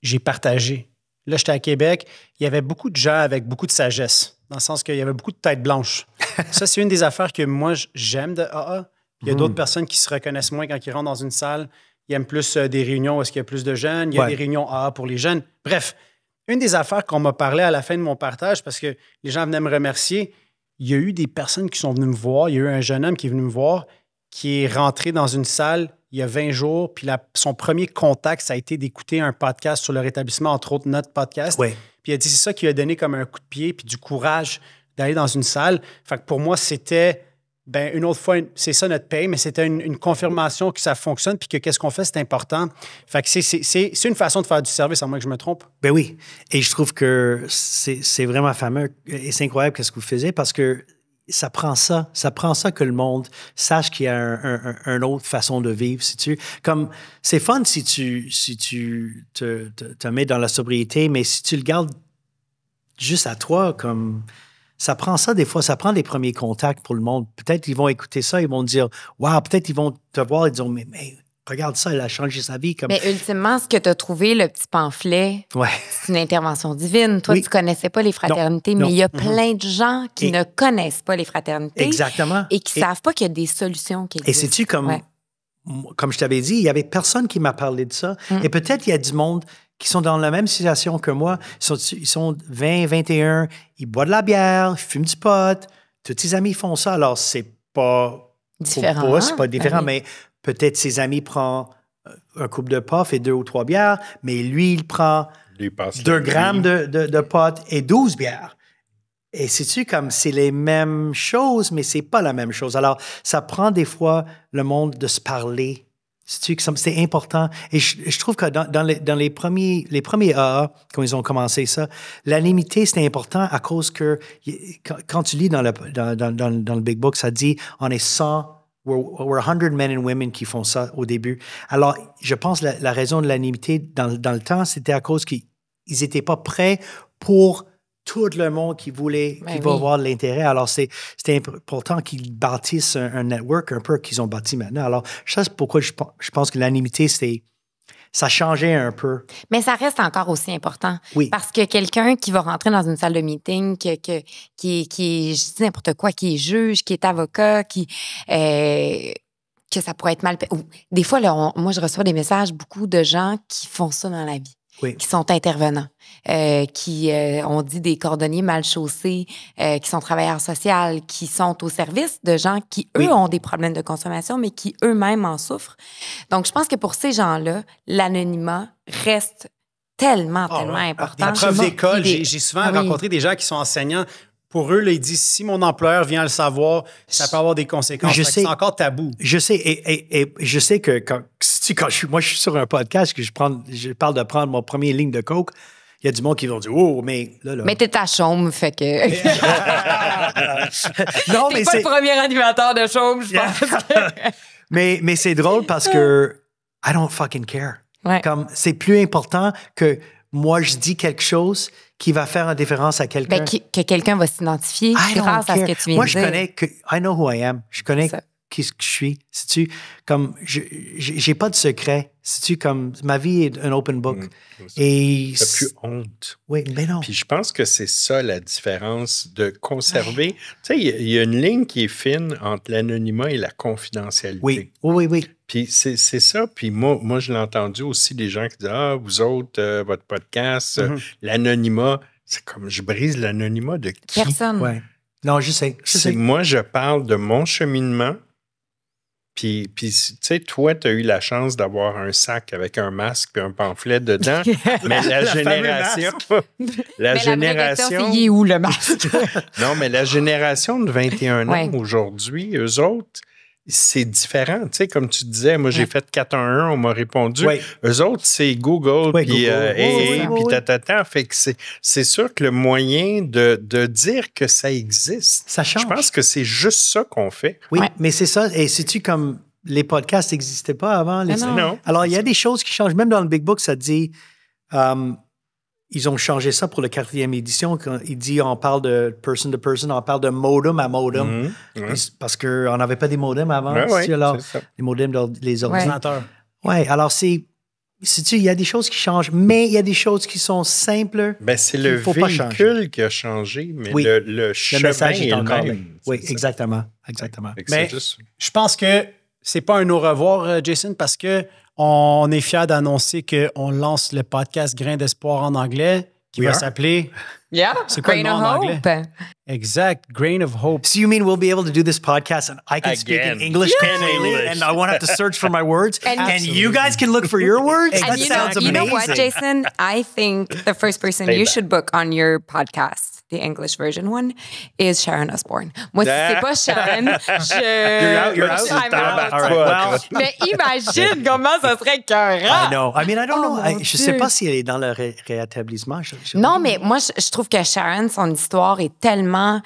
J'ai partagé. Là, j'étais à Québec. Il y avait beaucoup de gens avec beaucoup de sagesse, dans le sens qu'il y avait beaucoup de têtes blanches. <laughs> ça, c'est une des affaires que moi, j'aime de AA. Il y a hmm. d'autres personnes qui se reconnaissent moins quand ils rentrent dans une salle. Ils aiment plus euh, des réunions où il qu'il y a plus de jeunes. Il y a des réunions AA pour les jeunes. Bref, une des affaires qu'on m'a parlé à la fin de mon partage, parce que les gens venaient me remercier, il y a eu des personnes qui sont venues me voir. Il y a eu un jeune homme qui est venu me voir qui est rentré dans une salle il y a 20 jours, puis son premier contact, ça a été d'écouter un podcast sur le rétablissement, entre autres notre podcast. Puis il a dit c'est ça qui lui a donné comme un coup de pied, puis du courage d'aller dans une salle. Fait que pour moi, c'était, ben une autre fois, c'est ça notre paye, mais c'était une, confirmation que ça fonctionne, puis que qu'est-ce qu'on fait, c'est important. Fait que c'est une façon de faire du service, à moins que je me trompe. Ben oui. Et je trouve que c'est vraiment fameux et c'est incroyable ce que vous faisiez parce que ça prend ça. Ça prend ça que le monde sache qu'il y a une un, autre façon de vivre. Si tu, comme, c'est fun si tu, si tu te, mets dans la sobriété, mais si tu le gardes juste à toi, comme, ça prend ça des fois, ça prend les premiers contacts pour le monde. Peut-être ils vont écouter ça, ils vont dire, waouh, peut-être ils vont te voir et dire, mais regarde ça, elle a changé sa vie. Comme... Mais ultimement, ce que tu as trouvé, le petit pamphlet, c'est une intervention divine. Toi, tu tu connaissais pas les fraternités, mais il y a plein mhm. de gens qui ne connaissent pas les fraternités. Exactement. Et qui ne savent pas qu'il y a des solutions qui existent. Et sais-tu, comme, comme je t'avais dit, il y avait personne qui m'a parlé de ça. Mm. Et peut-être il y a du monde qui sont dans la même situation que moi. Ils sont, ils sont 20, 21, ils boivent de la bière, ils fument du pot. Tous tes amis font ça, alors c'est pas... Différent. pas hein? différent, mais Peut-être ses amis prennent euh, un couple de poff et deux ou trois bières, mais lui, il prend deux grammes de, de, et douze bières. Et c'est-tu comme c'est les mêmes choses, mais c'est pas la même chose. Alors, ça prend des fois le monde de se parler. C'est important. Et je, trouve que dans, les, premiers les premiers AA, quand ils ont commencé ça, l'animité, c'était important à cause que quand, tu lis dans le, dans, dans le Big Book, ça dit on est 100 We're, 100 men and women qui font ça au début. Alors, je pense la, la raison de l'animité dans, le temps, c'était à cause qu'ils n'étaient pas prêts pour tout le monde qui voulait, avoir qui ben va l'intérêt. Alors, c'est important qu'ils bâtissent un, network un peu qu'ils ont bâti maintenant. Alors, je sais pourquoi je, je pense que l'animité, c'était ça changeait un peu. Mais ça reste encore aussi important. Oui. Parce que quelqu'un qui va rentrer dans une salle de meeting, qui, qui est, je dis n'importe quoi, qui est juge, qui est avocat, qui. Euh, que ça pourrait être mal. Des fois, moi, je reçois des messages, beaucoup de gens qui font ça dans la vie qui sont intervenants, euh, qui, euh, ont dit des cordonniers mal chaussés, euh, qui sont travailleurs sociaux, qui sont au service de gens qui, eux, ont des problèmes de consommation, mais qui eux-mêmes en souffrent. Donc, je pense que pour ces gens-là, l'anonymat reste tellement, ah tellement ah, important. À la preuve d'école, j'ai souvent ah rencontré des gens qui sont enseignants pour eux, ils disent si mon employeur vient le savoir, ça peut avoir des conséquences. C'est encore tabou. Je sais, et, je sais que quand, quand, je suis, moi, je suis sur un podcast que je, prends, je parle de prendre mon premier ligne de coke. Il y a du monde qui vont dire Oh, mais là, là. Mais t'es ta chaume, fait que. <laughs> non, mais. T'es pas le premier animateur de chaume, je pense. <laughs> mais mais c'est drôle parce que I don't fucking care. Comme c'est plus important que moi je dis quelque chose qui va faire une différence à ben, quelqu'un. que, quelqu'un va s'identifier grâce à ce que tu viens de dire. Moi, je connais que I know who I am. Je connais qui que je suis. Si tu comme j'ai pas de secret. Si tu comme ma vie est un open book. Mm, et T'as plus honte. Oui, mais ben non. Puis je pense que c'est ça la différence de conserver. Tu sais, il y, a une ligne qui est fine entre l'anonymat et la confidentialité. Oui, oui, oui. Puis c'est ça. Puis moi, moi je l'ai entendu aussi des gens qui disent Ah, vous autres, euh, votre podcast, euh, mm-hmm. l'anonymat. C'est comme je brise l'anonymat de qui? Personne. Non, je sais. Je sais. Moi, je parle de mon cheminement, puis, tu sais, toi, tu as eu la chance d'avoir un sac avec un masque et un pamphlet dedans. <laughs> mais la, génération. <laughs> la génération. La est où le masque? <laughs> non, mais la génération de 21 ans aujourd'hui, eux autres, c'est différent. Tu sais, comme tu disais, moi, j'ai fait 4 1 on m'a répondu. les Eux autres, c'est Google, puis et euh, puis tatata. Fait que c'est sûr que le moyen de, dire que ça existe, ça change. Je pense que c'est juste ça qu'on fait. Oui, mais c'est ça. Et si tu comme les podcasts n'existaient pas avant? Les... Ah non. Alors, il y a des choses qui changent. Même dans le Big Book, ça dit... Euh, ils ont changé ça pour la quatrième édition. Quand il dit, on parle de person to person, on parle de modem à modem. Mm-hmm. Parce qu'on n'avait pas des modems avant. Ben les modems, des les ordinateurs. Oui, alors c'est. Il y a des choses qui changent, mais il y a des choses qui sont simples. mais ben, c'est le véhicule qui a changé, mais le, chemin est, le même. Oui, exactement. exactement. Mais je pense que c'est pas un au revoir, euh, Jason, parce que On est fiers d'annoncer qu'on lance le podcast Grain d'espoir en anglais qui we va s'appeler. <laughs> Yeah, c'est quoi Grain le nom of en Hope. Anglais? Exact, Grain of Hope. So you mean we'll be able to do this podcast and I can Again. speak in English completely and I won't have to search for my <laughs> words and, and you guys can look for your words? that you sounds know, amazing. You know what, Jason? I think the first person you should book on your podcast the English version one is Sharon Osbourne. Moi, si c'est pas Sharon, <laughs> je. You're out, you're out. out. mais imagine comment ça serait cœurant. I know. I mean, I don't know. Oh, je sais pas si elle est dans le ré rétablissement. Non, mais moi, je, je, trouve que Sharon, son histoire est tellement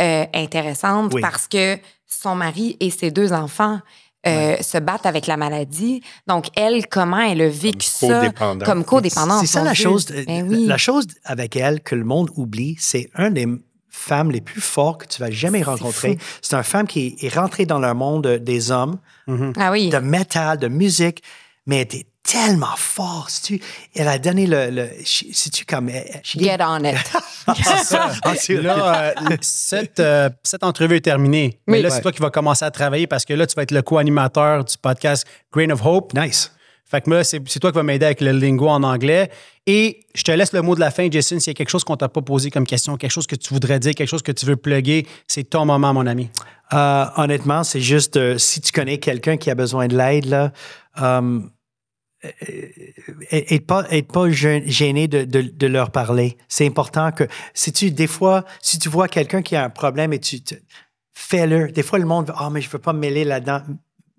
euh, intéressante parce que son mari et ses deux enfants euh, se battent avec la maladie. Donc, elle, comment elle a vécu comme ça comme codépendante? C'est ça la chose. Ben la chose avec elle que le monde oublie, c'est une des femmes les plus fortes que tu vas jamais rencontrer. C'est une femme qui est rentrée dans le monde euh, des hommes, mm-hmm. ah oui. de métal, de musique, mais elle était tellement fort. tu, elle a donné le, si tu comme get on it. <laughs> Ah, là, ah, euh, cette, euh, cette entrevue est terminée. Mais là, c'est toi qui vas commencer à travailler parce que là, tu vas être le co-animateur du podcast Grain of Hope. Nice. Fait que moi c'est toi qui vas m'aider avec le lingo en anglais. Et je te laisse le mot de la fin, Jason. S'il y a quelque chose qu'on t'a pas posé comme question, quelque chose que tu voudrais dire, quelque chose que tu veux plugger, c'est ton moment, mon ami. Euh, honnêtement, c'est juste si tu connais quelqu'un qui a besoin de l'aide, là. Euh, euh, être pas être pas gêné de, de, de leur parler. C'est important que si tu des fois si tu vois quelqu'un qui a un problème et tu, te fais-le. Des fois le monde ah mais je veux pas me mêler là-dedans.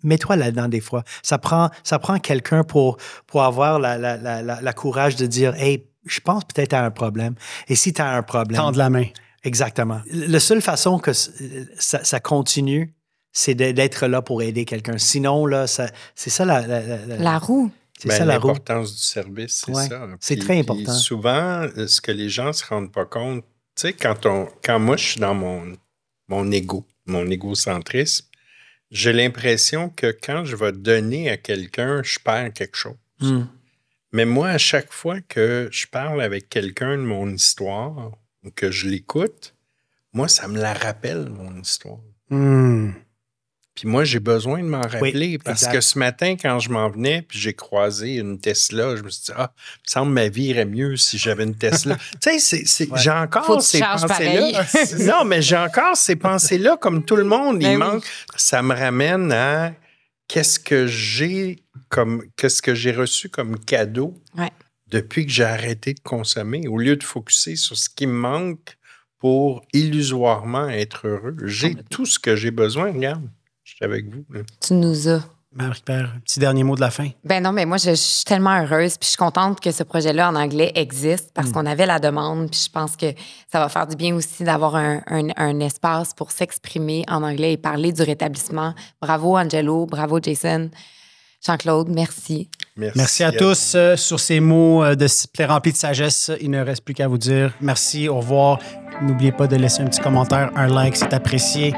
Mets-toi là-dedans des fois. Ça prend ça prend quelqu'un pour pour avoir la, la, la, la, courage de dire hey je pense peut-être à un problème. Et si tu as un problème de la main. Exactement. La seule façon que ça, ça continue c'est d'être là pour aider quelqu'un. Sinon, là, c'est ça la, la, la, la roue. C'est ben, ça L'importance du service, c'est ça. C'est très important. souvent, euh, ce que les gens ne se rendent pas compte, tu sais, quand, on, quand moi je suis dans mon, mon ego, mon égocentrisme, j'ai l'impression que quand je vais donner à quelqu'un, je perds quelque chose. Hmm. Mais moi, à chaque fois que je parle avec quelqu'un de mon histoire ou que je l'écoute, moi, ça me la rappelle, mon histoire. Hmm. Puis moi, j'ai besoin de m'en rappeler parce que ce matin, quand je m'en venais, puis j'ai croisé une Tesla, je me suis dit, ah, il me semble ma vie irait mieux si j'avais une Tesla. <laughs> tu sais, j'ai encore ces pensées-là. <laughs> non, mais j'ai encore ces pensées-là, comme tout le monde. il ben manque. Ça me ramène à qu'est-ce que j'ai comme qu'est-ce que j'ai reçu comme cadeau depuis que j'ai arrêté de consommer, au lieu de focuser sur ce qui me manque pour illusoirement être heureux. J'ai tout ce que j'ai besoin, regarde avec vous. Tu nous as. marie pierre petit dernier mot de la fin. Ben non, mais moi, je, suis tellement heureuse, puis je suis contente que ce projet-là en anglais existe parce mm. qu'on avait la demande, puis je pense que ça va faire du bien aussi d'avoir un, un, espace pour s'exprimer en anglais et parler du rétablissement. Bravo, Angelo, bravo, Jason. Jean-Claude, merci. merci. à, tous. Euh, sur ces mots euh, de de, remplis de sagesse, il ne reste plus qu'à vous dire merci, au revoir. N'oubliez pas de laisser un petit commentaire, un like c'est apprécié.